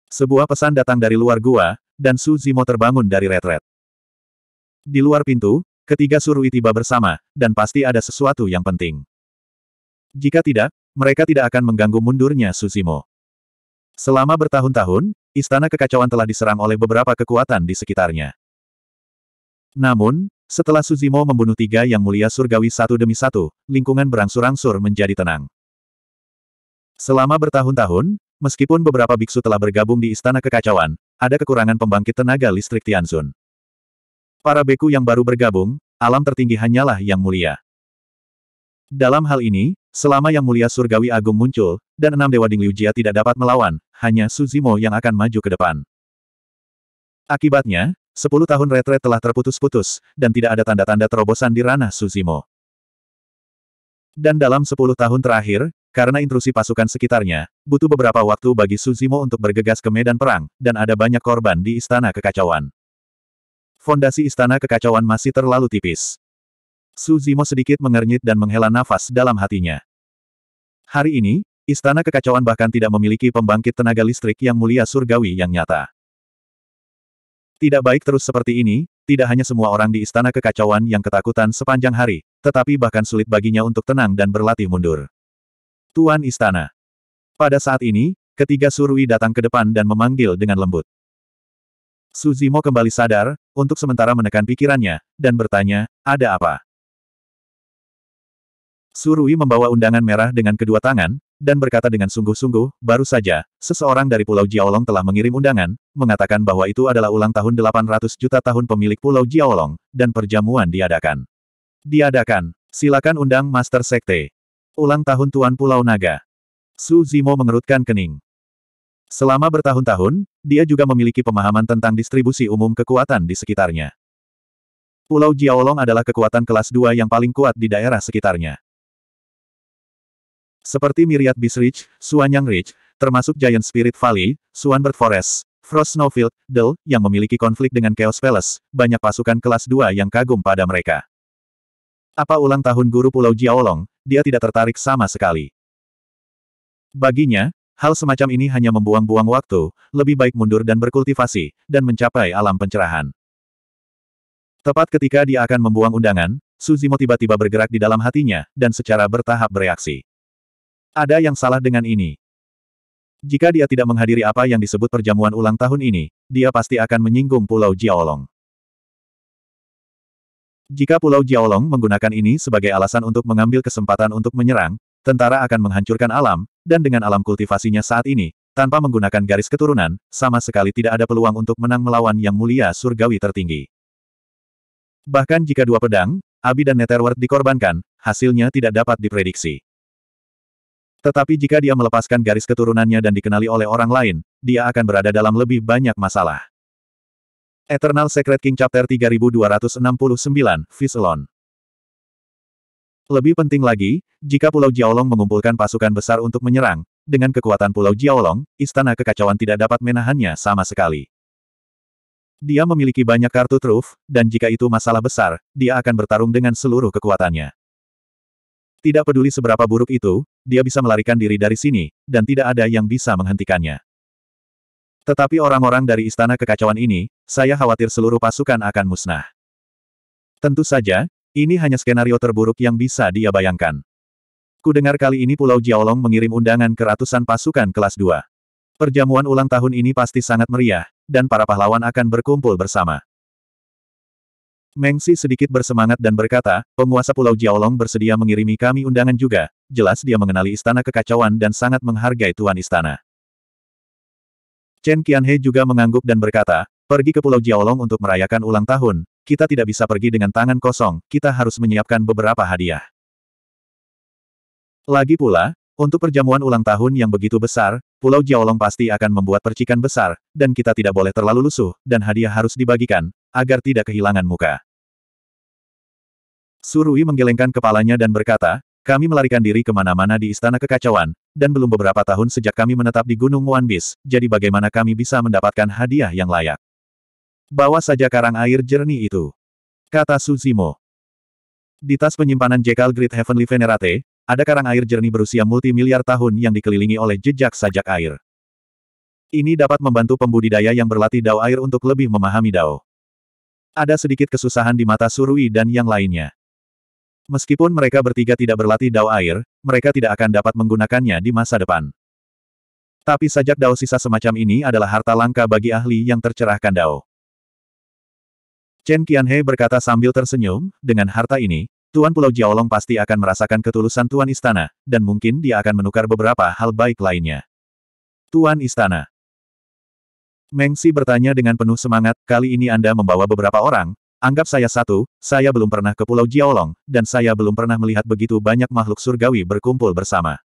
sebuah pesan datang dari luar gua, dan Suzimo terbangun dari retret. Di luar pintu, Ketiga surui tiba bersama, dan pasti ada sesuatu yang penting. Jika tidak, mereka tidak akan mengganggu mundurnya Suzimo. Selama bertahun-tahun, istana kekacauan telah diserang oleh beberapa kekuatan di sekitarnya. Namun, setelah Suzimo membunuh tiga yang mulia surgawi satu demi satu, lingkungan berangsur-angsur menjadi tenang. Selama bertahun-tahun, meskipun beberapa biksu telah bergabung di Istana Kekacauan, ada kekurangan pembangkit tenaga listrik Tianzun. Para beku yang baru bergabung, alam tertinggi hanyalah yang mulia. Dalam hal ini, selama yang mulia surgawi agung muncul, dan enam dewa Ding Jia tidak dapat melawan, hanya Suzimo yang akan maju ke depan. Akibatnya, sepuluh tahun retret telah terputus-putus, dan tidak ada tanda-tanda terobosan di ranah Suzimo. Dan dalam sepuluh tahun terakhir, karena intrusi pasukan sekitarnya, butuh beberapa waktu bagi Suzimo untuk bergegas ke medan perang, dan ada banyak korban di Istana Kekacauan. Fondasi istana kekacauan masih terlalu tipis. Su Zimo sedikit mengernyit dan menghela nafas dalam hatinya. Hari ini, istana kekacauan bahkan tidak memiliki pembangkit tenaga listrik yang mulia surgawi yang nyata. Tidak baik terus seperti ini, tidak hanya semua orang di istana kekacauan yang ketakutan sepanjang hari, tetapi bahkan sulit baginya untuk tenang dan berlatih mundur. Tuan Istana. Pada saat ini, ketiga Surui datang ke depan dan memanggil dengan lembut. Suzimo kembali sadar, untuk sementara menekan pikirannya, dan bertanya, ada apa? Surui membawa undangan merah dengan kedua tangan, dan berkata dengan sungguh-sungguh, baru saja, seseorang dari Pulau Jiaolong telah mengirim undangan, mengatakan bahwa itu adalah ulang tahun 800 juta tahun pemilik Pulau Jiaolong, dan perjamuan diadakan. Diadakan, silakan undang Master Sekte. Ulang tahun Tuan Pulau Naga. Su Zimo mengerutkan kening. Selama bertahun-tahun, dia juga memiliki pemahaman tentang distribusi umum kekuatan di sekitarnya. Pulau Jiaolong adalah kekuatan kelas 2 yang paling kuat di daerah sekitarnya. Seperti Myriad Beast Ridge, Suanyang Ridge, termasuk Giant Spirit Valley, Suanbird Forest, Frost Snowfield, Dell, yang memiliki konflik dengan Chaos Palace, banyak pasukan kelas 2 yang kagum pada mereka. Apa ulang tahun guru Pulau Jiaolong, dia tidak tertarik sama sekali. Baginya, Hal semacam ini hanya membuang-buang waktu, lebih baik mundur dan berkultivasi, dan mencapai alam pencerahan. Tepat ketika dia akan membuang undangan, Suzimo tiba-tiba bergerak di dalam hatinya, dan secara bertahap bereaksi. Ada yang salah dengan ini. Jika dia tidak menghadiri apa yang disebut perjamuan ulang tahun ini, dia pasti akan menyinggung Pulau Jiaolong. Jika Pulau Jiaolong menggunakan ini sebagai alasan untuk mengambil kesempatan untuk menyerang, tentara akan menghancurkan alam, dan dengan alam kultivasinya saat ini, tanpa menggunakan garis keturunan, sama sekali tidak ada peluang untuk menang melawan yang mulia surgawi tertinggi. Bahkan jika dua pedang, Abi dan Netherworld dikorbankan, hasilnya tidak dapat diprediksi. Tetapi jika dia melepaskan garis keturunannya dan dikenali oleh orang lain, dia akan berada dalam lebih banyak masalah. Eternal Secret King Chapter 3269, Visalon lebih penting lagi, jika Pulau Jiaolong mengumpulkan pasukan besar untuk menyerang, dengan kekuatan Pulau Jiaolong, Istana Kekacauan tidak dapat menahannya sama sekali. Dia memiliki banyak kartu truf, dan jika itu masalah besar, dia akan bertarung dengan seluruh kekuatannya. Tidak peduli seberapa buruk itu, dia bisa melarikan diri dari sini, dan tidak ada yang bisa menghentikannya. Tetapi orang-orang dari istana kekacauan ini, saya khawatir seluruh pasukan akan musnah. Tentu saja, ini hanya skenario terburuk yang bisa dia bayangkan. Ku dengar kali ini Pulau Jiaolong mengirim undangan ke ratusan pasukan kelas 2. Perjamuan ulang tahun ini pasti sangat meriah, dan para pahlawan akan berkumpul bersama. Mengsi sedikit bersemangat dan berkata, penguasa Pulau Jiaolong bersedia mengirimi kami undangan juga, jelas dia mengenali istana kekacauan dan sangat menghargai tuan istana. Chen Qianhe juga mengangguk dan berkata, pergi ke Pulau Jiaolong untuk merayakan ulang tahun, kita tidak bisa pergi dengan tangan kosong, kita harus menyiapkan beberapa hadiah. Lagi pula, untuk perjamuan ulang tahun yang begitu besar, Pulau Jiaolong pasti akan membuat percikan besar, dan kita tidak boleh terlalu lusuh, dan hadiah harus dibagikan, agar tidak kehilangan muka. Surui menggelengkan kepalanya dan berkata, kami melarikan diri kemana-mana di Istana Kekacauan, dan belum beberapa tahun sejak kami menetap di Gunung Wanbis, jadi bagaimana kami bisa mendapatkan hadiah yang layak? Bawa saja karang air jernih itu. Kata Suzimo. Di tas penyimpanan Jekal Great Heavenly Venerate, ada karang air jernih berusia multi miliar tahun yang dikelilingi oleh jejak sajak air. Ini dapat membantu pembudidaya yang berlatih dao air untuk lebih memahami dao. Ada sedikit kesusahan di mata Surui dan yang lainnya. Meskipun mereka bertiga tidak berlatih dao air, mereka tidak akan dapat menggunakannya di masa depan. Tapi sajak dao sisa semacam ini adalah harta langka bagi ahli yang tercerahkan dao. Chen Qianhe berkata sambil tersenyum, dengan harta ini, Tuan Pulau Jiaolong pasti akan merasakan ketulusan Tuan Istana, dan mungkin dia akan menukar beberapa hal baik lainnya. Tuan Istana Mengsi bertanya dengan penuh semangat, kali ini Anda membawa beberapa orang, anggap saya satu, saya belum pernah ke Pulau Jiaolong, dan saya belum pernah melihat begitu banyak makhluk surgawi berkumpul bersama.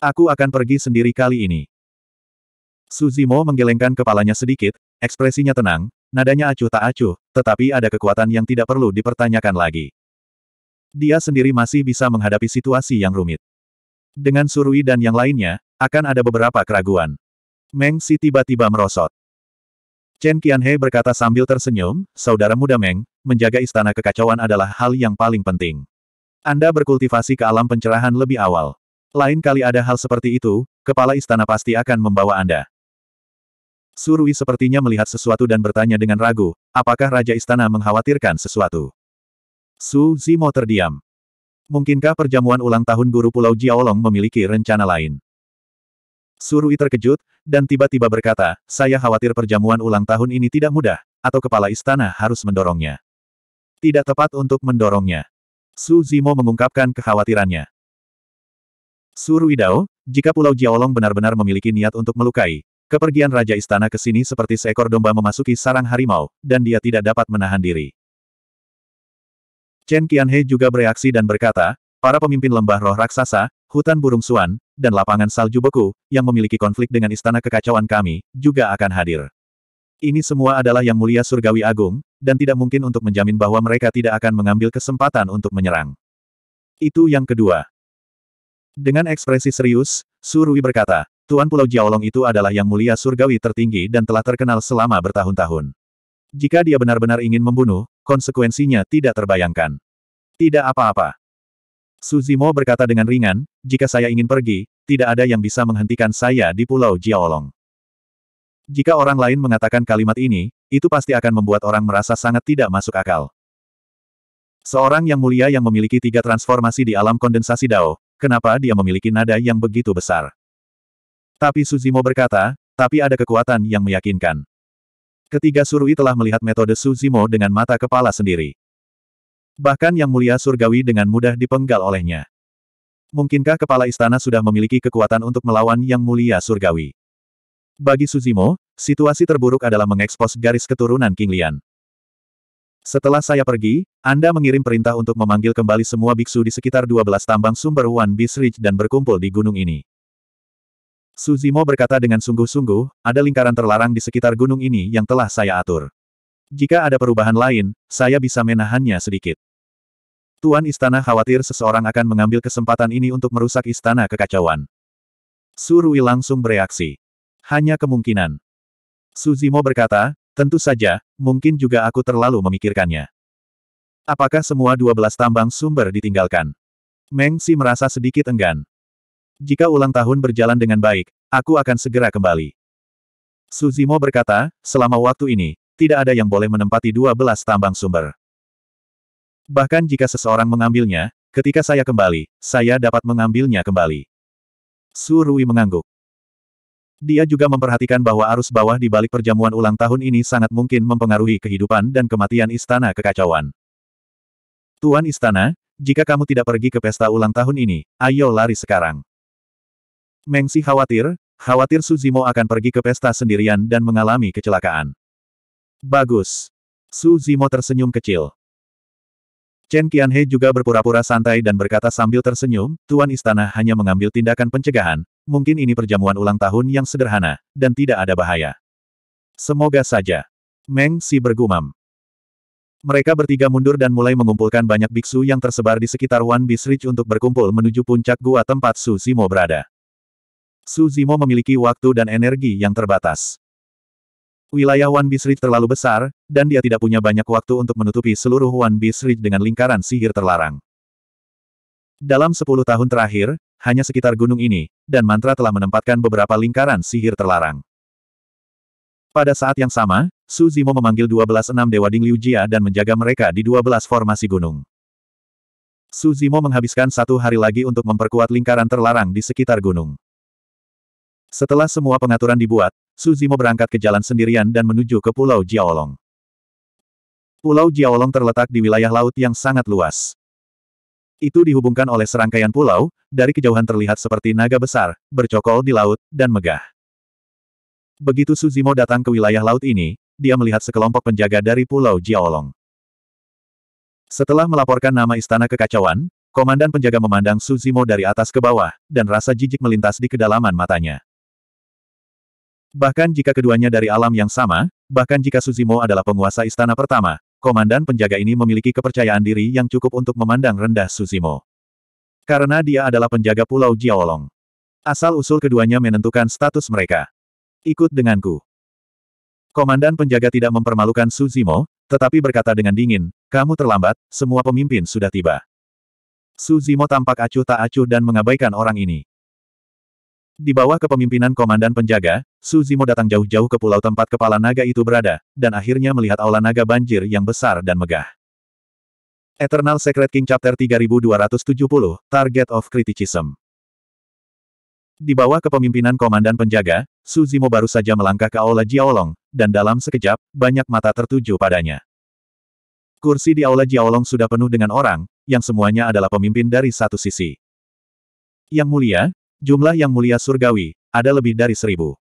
Aku akan pergi sendiri kali ini. Suzimo menggelengkan kepalanya sedikit, ekspresinya tenang, Nadanya acuh tak acuh, tetapi ada kekuatan yang tidak perlu dipertanyakan lagi. Dia sendiri masih bisa menghadapi situasi yang rumit. Dengan Surui dan yang lainnya, akan ada beberapa keraguan. Meng Si tiba-tiba merosot. Chen Qianhe berkata sambil tersenyum, Saudara muda Meng, menjaga istana kekacauan adalah hal yang paling penting. Anda berkultivasi ke alam pencerahan lebih awal. Lain kali ada hal seperti itu, kepala istana pasti akan membawa Anda. Surui sepertinya melihat sesuatu dan bertanya dengan ragu, apakah Raja Istana mengkhawatirkan sesuatu? Su Zimo terdiam. Mungkinkah perjamuan ulang tahun guru Pulau Jiaolong memiliki rencana lain? Surui terkejut, dan tiba-tiba berkata, saya khawatir perjamuan ulang tahun ini tidak mudah, atau kepala istana harus mendorongnya. Tidak tepat untuk mendorongnya. Su Zimo mengungkapkan kekhawatirannya. Surui Dao, jika Pulau Jiaolong benar-benar memiliki niat untuk melukai, Kepergian Raja Istana ke sini seperti seekor domba memasuki sarang harimau, dan dia tidak dapat menahan diri. Chen Qianhe juga bereaksi dan berkata, para pemimpin lembah roh raksasa, hutan burung suan, dan lapangan salju beku, yang memiliki konflik dengan istana kekacauan kami, juga akan hadir. Ini semua adalah yang mulia surgawi agung, dan tidak mungkin untuk menjamin bahwa mereka tidak akan mengambil kesempatan untuk menyerang. Itu yang kedua. Dengan ekspresi serius, Surui berkata, Tuan Pulau Jiaolong itu adalah yang mulia surgawi tertinggi dan telah terkenal selama bertahun-tahun. Jika dia benar-benar ingin membunuh, konsekuensinya tidak terbayangkan. Tidak apa-apa. Suzimo berkata dengan ringan, jika saya ingin pergi, tidak ada yang bisa menghentikan saya di Pulau Jiaolong. Jika orang lain mengatakan kalimat ini, itu pasti akan membuat orang merasa sangat tidak masuk akal. Seorang yang mulia yang memiliki tiga transformasi di alam kondensasi Dao, kenapa dia memiliki nada yang begitu besar? Tapi Suzimo berkata, tapi ada kekuatan yang meyakinkan. Ketiga surui telah melihat metode Suzimo dengan mata kepala sendiri. Bahkan yang mulia surgawi dengan mudah dipenggal olehnya. Mungkinkah kepala istana sudah memiliki kekuatan untuk melawan yang mulia surgawi? Bagi Suzimo, situasi terburuk adalah mengekspos garis keturunan King Lian. Setelah saya pergi, Anda mengirim perintah untuk memanggil kembali semua biksu di sekitar 12 tambang sumber One Beast Ridge dan berkumpul di gunung ini. Suzimo berkata dengan sungguh-sungguh, ada lingkaran terlarang di sekitar gunung ini yang telah saya atur. Jika ada perubahan lain, saya bisa menahannya sedikit. Tuan Istana khawatir seseorang akan mengambil kesempatan ini untuk merusak Istana Kekacauan. Surui langsung bereaksi. Hanya kemungkinan. Suzimo berkata, tentu saja, mungkin juga aku terlalu memikirkannya. Apakah semua 12 tambang sumber ditinggalkan? Meng Si merasa sedikit enggan. Jika ulang tahun berjalan dengan baik, aku akan segera kembali. Suzimo berkata, selama waktu ini, tidak ada yang boleh menempati 12 tambang sumber. Bahkan jika seseorang mengambilnya, ketika saya kembali, saya dapat mengambilnya kembali. Su Rui mengangguk. Dia juga memperhatikan bahwa arus bawah di balik perjamuan ulang tahun ini sangat mungkin mempengaruhi kehidupan dan kematian istana kekacauan. Tuan istana, jika kamu tidak pergi ke pesta ulang tahun ini, ayo lari sekarang. Mengsi khawatir, khawatir Suzimo akan pergi ke pesta sendirian dan mengalami kecelakaan. Bagus. Suzimo tersenyum kecil. Chen Qianhe juga berpura-pura santai dan berkata sambil tersenyum, Tuan Istana hanya mengambil tindakan pencegahan, mungkin ini perjamuan ulang tahun yang sederhana, dan tidak ada bahaya. Semoga saja. Meng Si bergumam. Mereka bertiga mundur dan mulai mengumpulkan banyak biksu yang tersebar di sekitar One Beast Ridge untuk berkumpul menuju puncak gua tempat Su Simo berada. Su Zimo memiliki waktu dan energi yang terbatas. Wilayah One Beast Ridge terlalu besar, dan dia tidak punya banyak waktu untuk menutupi seluruh One Beast Ridge dengan lingkaran sihir terlarang. Dalam sepuluh tahun terakhir, hanya sekitar gunung ini, dan mantra telah menempatkan beberapa lingkaran sihir terlarang. Pada saat yang sama, Su Zimo memanggil belas enam Dewa Ding Liu Jia dan menjaga mereka di 12 formasi gunung. Su Zimo menghabiskan satu hari lagi untuk memperkuat lingkaran terlarang di sekitar gunung. Setelah semua pengaturan dibuat, Suzimo berangkat ke jalan sendirian dan menuju ke Pulau Jiaolong. Pulau Jiaolong terletak di wilayah laut yang sangat luas. Itu dihubungkan oleh serangkaian pulau, dari kejauhan terlihat seperti naga besar, bercokol di laut, dan megah. Begitu Suzimo datang ke wilayah laut ini, dia melihat sekelompok penjaga dari Pulau Jiaolong. Setelah melaporkan nama istana kekacauan, komandan penjaga memandang Suzimo dari atas ke bawah, dan rasa jijik melintas di kedalaman matanya. Bahkan jika keduanya dari alam yang sama, bahkan jika Suzimo adalah penguasa istana pertama, komandan penjaga ini memiliki kepercayaan diri yang cukup untuk memandang rendah Suzimo. Karena dia adalah penjaga Pulau Jiaolong. Asal-usul keduanya menentukan status mereka. Ikut denganku. Komandan penjaga tidak mempermalukan Suzimo, tetapi berkata dengan dingin, kamu terlambat, semua pemimpin sudah tiba. Suzimo tampak acuh tak acuh dan mengabaikan orang ini. Di bawah kepemimpinan Komandan Penjaga, Suzimo datang jauh-jauh ke pulau tempat kepala naga itu berada, dan akhirnya melihat aula naga banjir yang besar dan megah. Eternal Secret King Chapter 3270, Target of Criticism Di bawah kepemimpinan Komandan Penjaga, Suzimo baru saja melangkah ke Aula Jiaolong, dan dalam sekejap, banyak mata tertuju padanya. Kursi di Aula Jiaolong sudah penuh dengan orang, yang semuanya adalah pemimpin dari satu sisi. Yang mulia, Jumlah Yang Mulia Surgawi, ada lebih dari seribu.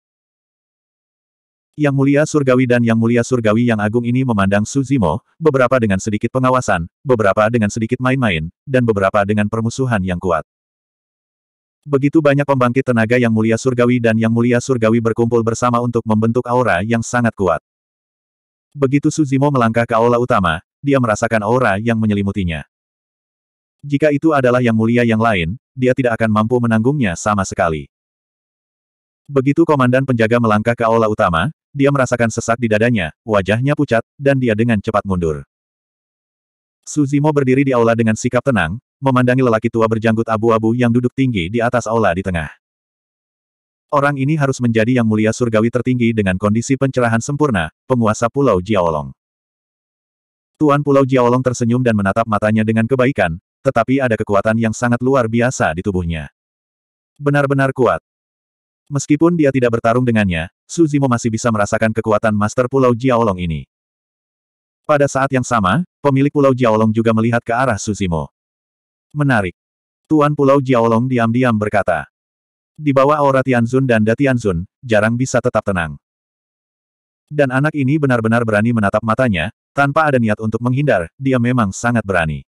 Yang Mulia Surgawi dan Yang Mulia Surgawi yang agung ini memandang Suzimo, beberapa dengan sedikit pengawasan, beberapa dengan sedikit main-main, dan beberapa dengan permusuhan yang kuat. Begitu banyak pembangkit tenaga Yang Mulia Surgawi dan Yang Mulia Surgawi berkumpul bersama untuk membentuk aura yang sangat kuat. Begitu Suzimo melangkah ke aula utama, dia merasakan aura yang menyelimutinya. Jika itu adalah yang mulia yang lain, dia tidak akan mampu menanggungnya sama sekali. Begitu komandan penjaga melangkah ke aula utama, dia merasakan sesak di dadanya, wajahnya pucat, dan dia dengan cepat mundur. Suzimo berdiri di aula dengan sikap tenang, memandangi lelaki tua berjanggut abu-abu yang duduk tinggi di atas aula di tengah. Orang ini harus menjadi yang mulia surgawi tertinggi dengan kondisi pencerahan sempurna, penguasa Pulau Jiaolong. Tuan Pulau Jiaolong tersenyum dan menatap matanya dengan kebaikan, tetapi ada kekuatan yang sangat luar biasa di tubuhnya. Benar-benar kuat. Meskipun dia tidak bertarung dengannya, Suzimo masih bisa merasakan kekuatan Master Pulau Jiaolong ini. Pada saat yang sama, pemilik Pulau Jiaolong juga melihat ke arah Suzimo. Menarik. Tuan Pulau Jiaolong diam-diam berkata. Di bawah aura Tianzun dan Da Tianzun, jarang bisa tetap tenang. Dan anak ini benar-benar berani menatap matanya, tanpa ada niat untuk menghindar, dia memang sangat berani.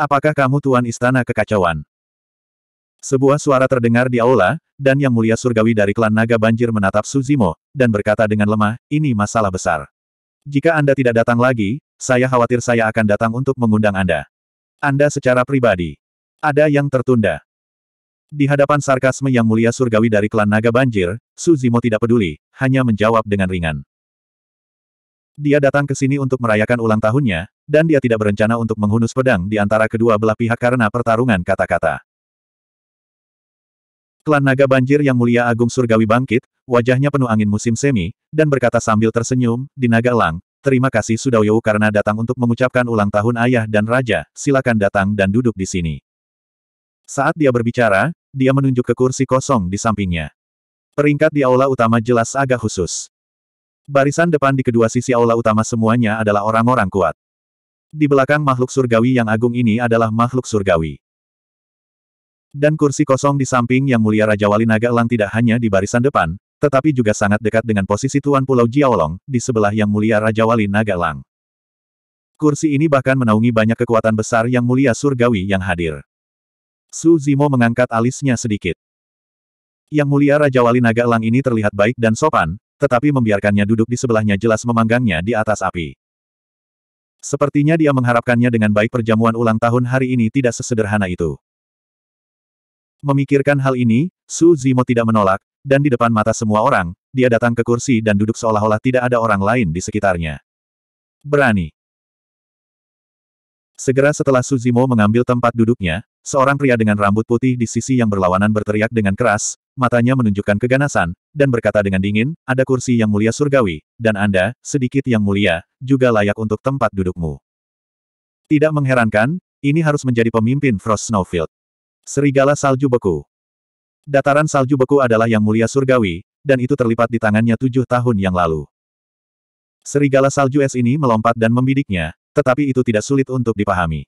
Apakah kamu Tuan Istana Kekacauan? Sebuah suara terdengar di aula, dan Yang Mulia Surgawi dari klan Naga Banjir menatap Suzimo, dan berkata dengan lemah, ini masalah besar. Jika Anda tidak datang lagi, saya khawatir saya akan datang untuk mengundang Anda. Anda secara pribadi. Ada yang tertunda. Di hadapan sarkasme Yang Mulia Surgawi dari klan Naga Banjir, Suzimo tidak peduli, hanya menjawab dengan ringan. Dia datang ke sini untuk merayakan ulang tahunnya, dan dia tidak berencana untuk menghunus pedang di antara kedua belah pihak karena pertarungan kata-kata. Klan naga banjir yang mulia Agung Surgawi bangkit, wajahnya penuh angin musim semi, dan berkata sambil tersenyum, di naga Lang, terima kasih Sudah Sudaoyo karena datang untuk mengucapkan ulang tahun ayah dan raja, silakan datang dan duduk di sini. Saat dia berbicara, dia menunjuk ke kursi kosong di sampingnya. Peringkat di aula utama jelas agak khusus. Barisan depan di kedua sisi aula utama semuanya adalah orang-orang kuat. Di belakang makhluk surgawi yang agung ini adalah makhluk surgawi. Dan kursi kosong di samping yang mulia Raja Wali Naga Elang tidak hanya di barisan depan, tetapi juga sangat dekat dengan posisi Tuan Pulau Jiaolong, di sebelah yang mulia Raja Wali Naga Lang. Kursi ini bahkan menaungi banyak kekuatan besar yang mulia surgawi yang hadir. Su Zimo mengangkat alisnya sedikit. Yang mulia Raja Wali Naga Elang ini terlihat baik dan sopan, tetapi membiarkannya duduk di sebelahnya jelas memanggangnya di atas api. Sepertinya dia mengharapkannya dengan baik perjamuan ulang tahun hari ini tidak sesederhana itu. Memikirkan hal ini, Su Zimo tidak menolak, dan di depan mata semua orang, dia datang ke kursi dan duduk seolah-olah tidak ada orang lain di sekitarnya. Berani. Segera setelah Su Zimo mengambil tempat duduknya, seorang pria dengan rambut putih di sisi yang berlawanan berteriak dengan keras, matanya menunjukkan keganasan, dan berkata dengan dingin, ada kursi yang mulia surgawi, dan Anda, sedikit yang mulia, juga layak untuk tempat dudukmu. Tidak mengherankan, ini harus menjadi pemimpin Frost Snowfield. Serigala salju beku. Dataran salju beku adalah yang mulia surgawi, dan itu terlipat di tangannya tujuh tahun yang lalu. Serigala salju es ini melompat dan membidiknya, tetapi itu tidak sulit untuk dipahami.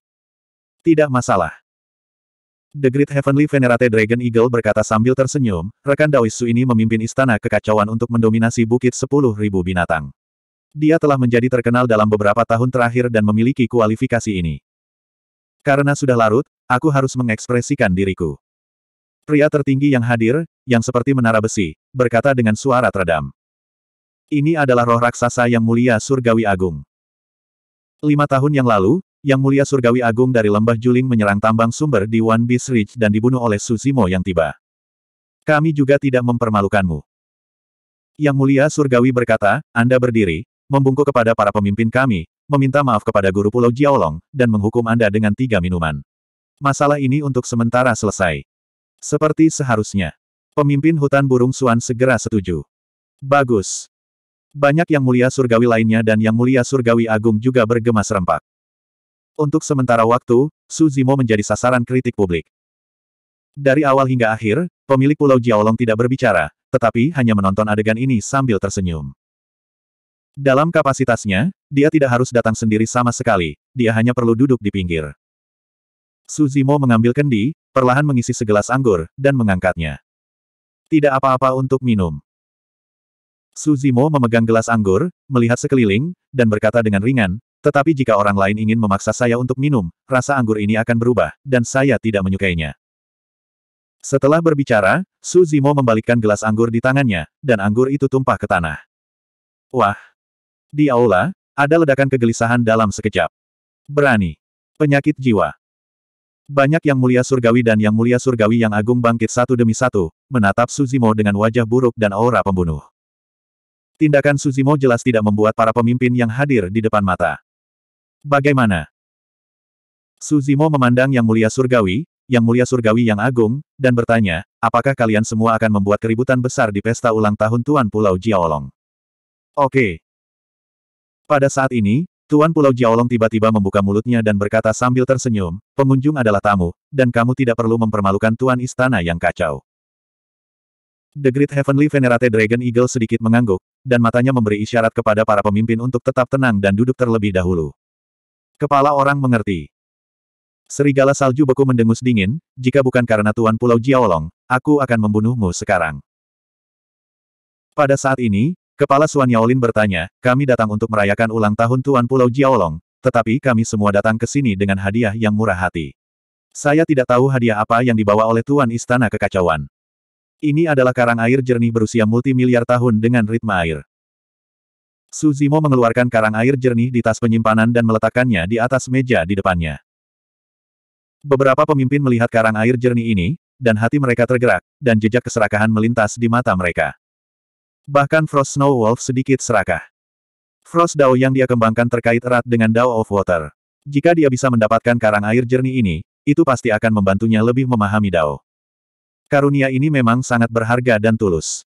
Tidak masalah. The Great Heavenly Venerate Dragon Eagle berkata sambil tersenyum, rekan Daoisu ini memimpin istana kekacauan untuk mendominasi bukit Sepuluh Ribu binatang. Dia telah menjadi terkenal dalam beberapa tahun terakhir dan memiliki kualifikasi ini. Karena sudah larut, aku harus mengekspresikan diriku. Pria tertinggi yang hadir, yang seperti menara besi, berkata dengan suara teredam. Ini adalah roh raksasa yang mulia surgawi agung. Lima tahun yang lalu, yang Mulia Surgawi Agung dari Lembah Juling menyerang tambang sumber di One Beast Ridge dan dibunuh oleh Suzimo yang tiba. Kami juga tidak mempermalukanmu. Yang Mulia Surgawi berkata, Anda berdiri, membungkuk kepada para pemimpin kami, meminta maaf kepada Guru Pulau Jiaolong, dan menghukum Anda dengan tiga minuman. Masalah ini untuk sementara selesai. Seperti seharusnya. Pemimpin hutan burung Suan segera setuju. Bagus. Banyak yang mulia surgawi lainnya dan yang mulia surgawi agung juga bergema serempak. Untuk sementara waktu, Su Zimo menjadi sasaran kritik publik. Dari awal hingga akhir, pemilik Pulau Jiaolong tidak berbicara, tetapi hanya menonton adegan ini sambil tersenyum. Dalam kapasitasnya, dia tidak harus datang sendiri sama sekali, dia hanya perlu duduk di pinggir. Suzimo mengambil kendi, perlahan mengisi segelas anggur, dan mengangkatnya. Tidak apa-apa untuk minum. Suzimo memegang gelas anggur, melihat sekeliling, dan berkata dengan ringan, tetapi jika orang lain ingin memaksa saya untuk minum, rasa anggur ini akan berubah, dan saya tidak menyukainya. Setelah berbicara, Su Zimo membalikkan gelas anggur di tangannya, dan anggur itu tumpah ke tanah. Wah! Di aula, ada ledakan kegelisahan dalam sekejap. Berani. Penyakit jiwa. Banyak yang mulia surgawi dan yang mulia surgawi yang agung bangkit satu demi satu, menatap Suzimo dengan wajah buruk dan aura pembunuh. Tindakan Suzimo jelas tidak membuat para pemimpin yang hadir di depan mata. Bagaimana? Suzimo memandang Yang Mulia Surgawi, Yang Mulia Surgawi yang agung, dan bertanya, apakah kalian semua akan membuat keributan besar di pesta ulang tahun Tuan Pulau Jiaolong? Oke. Pada saat ini, Tuan Pulau Jiaolong tiba-tiba membuka mulutnya dan berkata sambil tersenyum, pengunjung adalah tamu, dan kamu tidak perlu mempermalukan Tuan Istana yang kacau. The Great Heavenly Venerate Dragon Eagle sedikit mengangguk, dan matanya memberi isyarat kepada para pemimpin untuk tetap tenang dan duduk terlebih dahulu. Kepala orang mengerti. Serigala salju beku mendengus dingin, jika bukan karena Tuan Pulau Jiaolong, aku akan membunuhmu sekarang. Pada saat ini, Kepala Suan Yaolin bertanya, kami datang untuk merayakan ulang tahun Tuan Pulau Jiaolong, tetapi kami semua datang ke sini dengan hadiah yang murah hati. Saya tidak tahu hadiah apa yang dibawa oleh Tuan Istana Kekacauan. Ini adalah karang air jernih berusia multimiliar tahun dengan ritme air. Suzimo mengeluarkan karang air jernih di tas penyimpanan dan meletakkannya di atas meja di depannya. Beberapa pemimpin melihat karang air jernih ini, dan hati mereka tergerak, dan jejak keserakahan melintas di mata mereka. Bahkan Frost Snow Wolf sedikit serakah. Frost Dao yang dia kembangkan terkait erat dengan Dao of Water. Jika dia bisa mendapatkan karang air jernih ini, itu pasti akan membantunya lebih memahami Dao. Karunia ini memang sangat berharga dan tulus.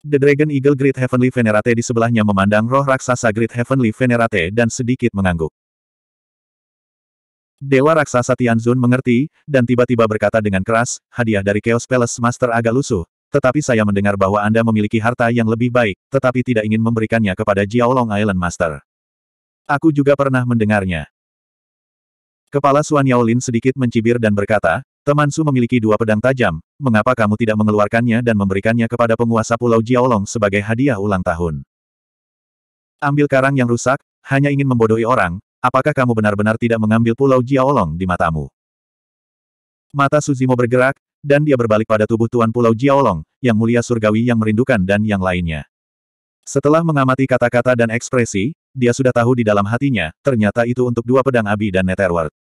The Dragon Eagle Great Heavenly Venerate di sebelahnya memandang roh raksasa Great Heavenly Venerate dan sedikit mengangguk. Dewa raksasa Tianzun mengerti, dan tiba-tiba berkata dengan keras, hadiah dari Chaos Palace Master agak lusuh, tetapi saya mendengar bahwa Anda memiliki harta yang lebih baik, tetapi tidak ingin memberikannya kepada Jiaolong Island Master. Aku juga pernah mendengarnya. Kepala Suan Yaolin sedikit mencibir dan berkata, Teman Su memiliki dua pedang tajam, mengapa kamu tidak mengeluarkannya dan memberikannya kepada penguasa Pulau Jiaolong sebagai hadiah ulang tahun? Ambil karang yang rusak, hanya ingin membodohi orang, apakah kamu benar-benar tidak mengambil Pulau Jiaolong di matamu? Mata Suzimo bergerak, dan dia berbalik pada tubuh Tuan Pulau Jiaolong, yang mulia surgawi yang merindukan dan yang lainnya. Setelah mengamati kata-kata dan ekspresi, dia sudah tahu di dalam hatinya, ternyata itu untuk dua pedang abi dan Netherworld.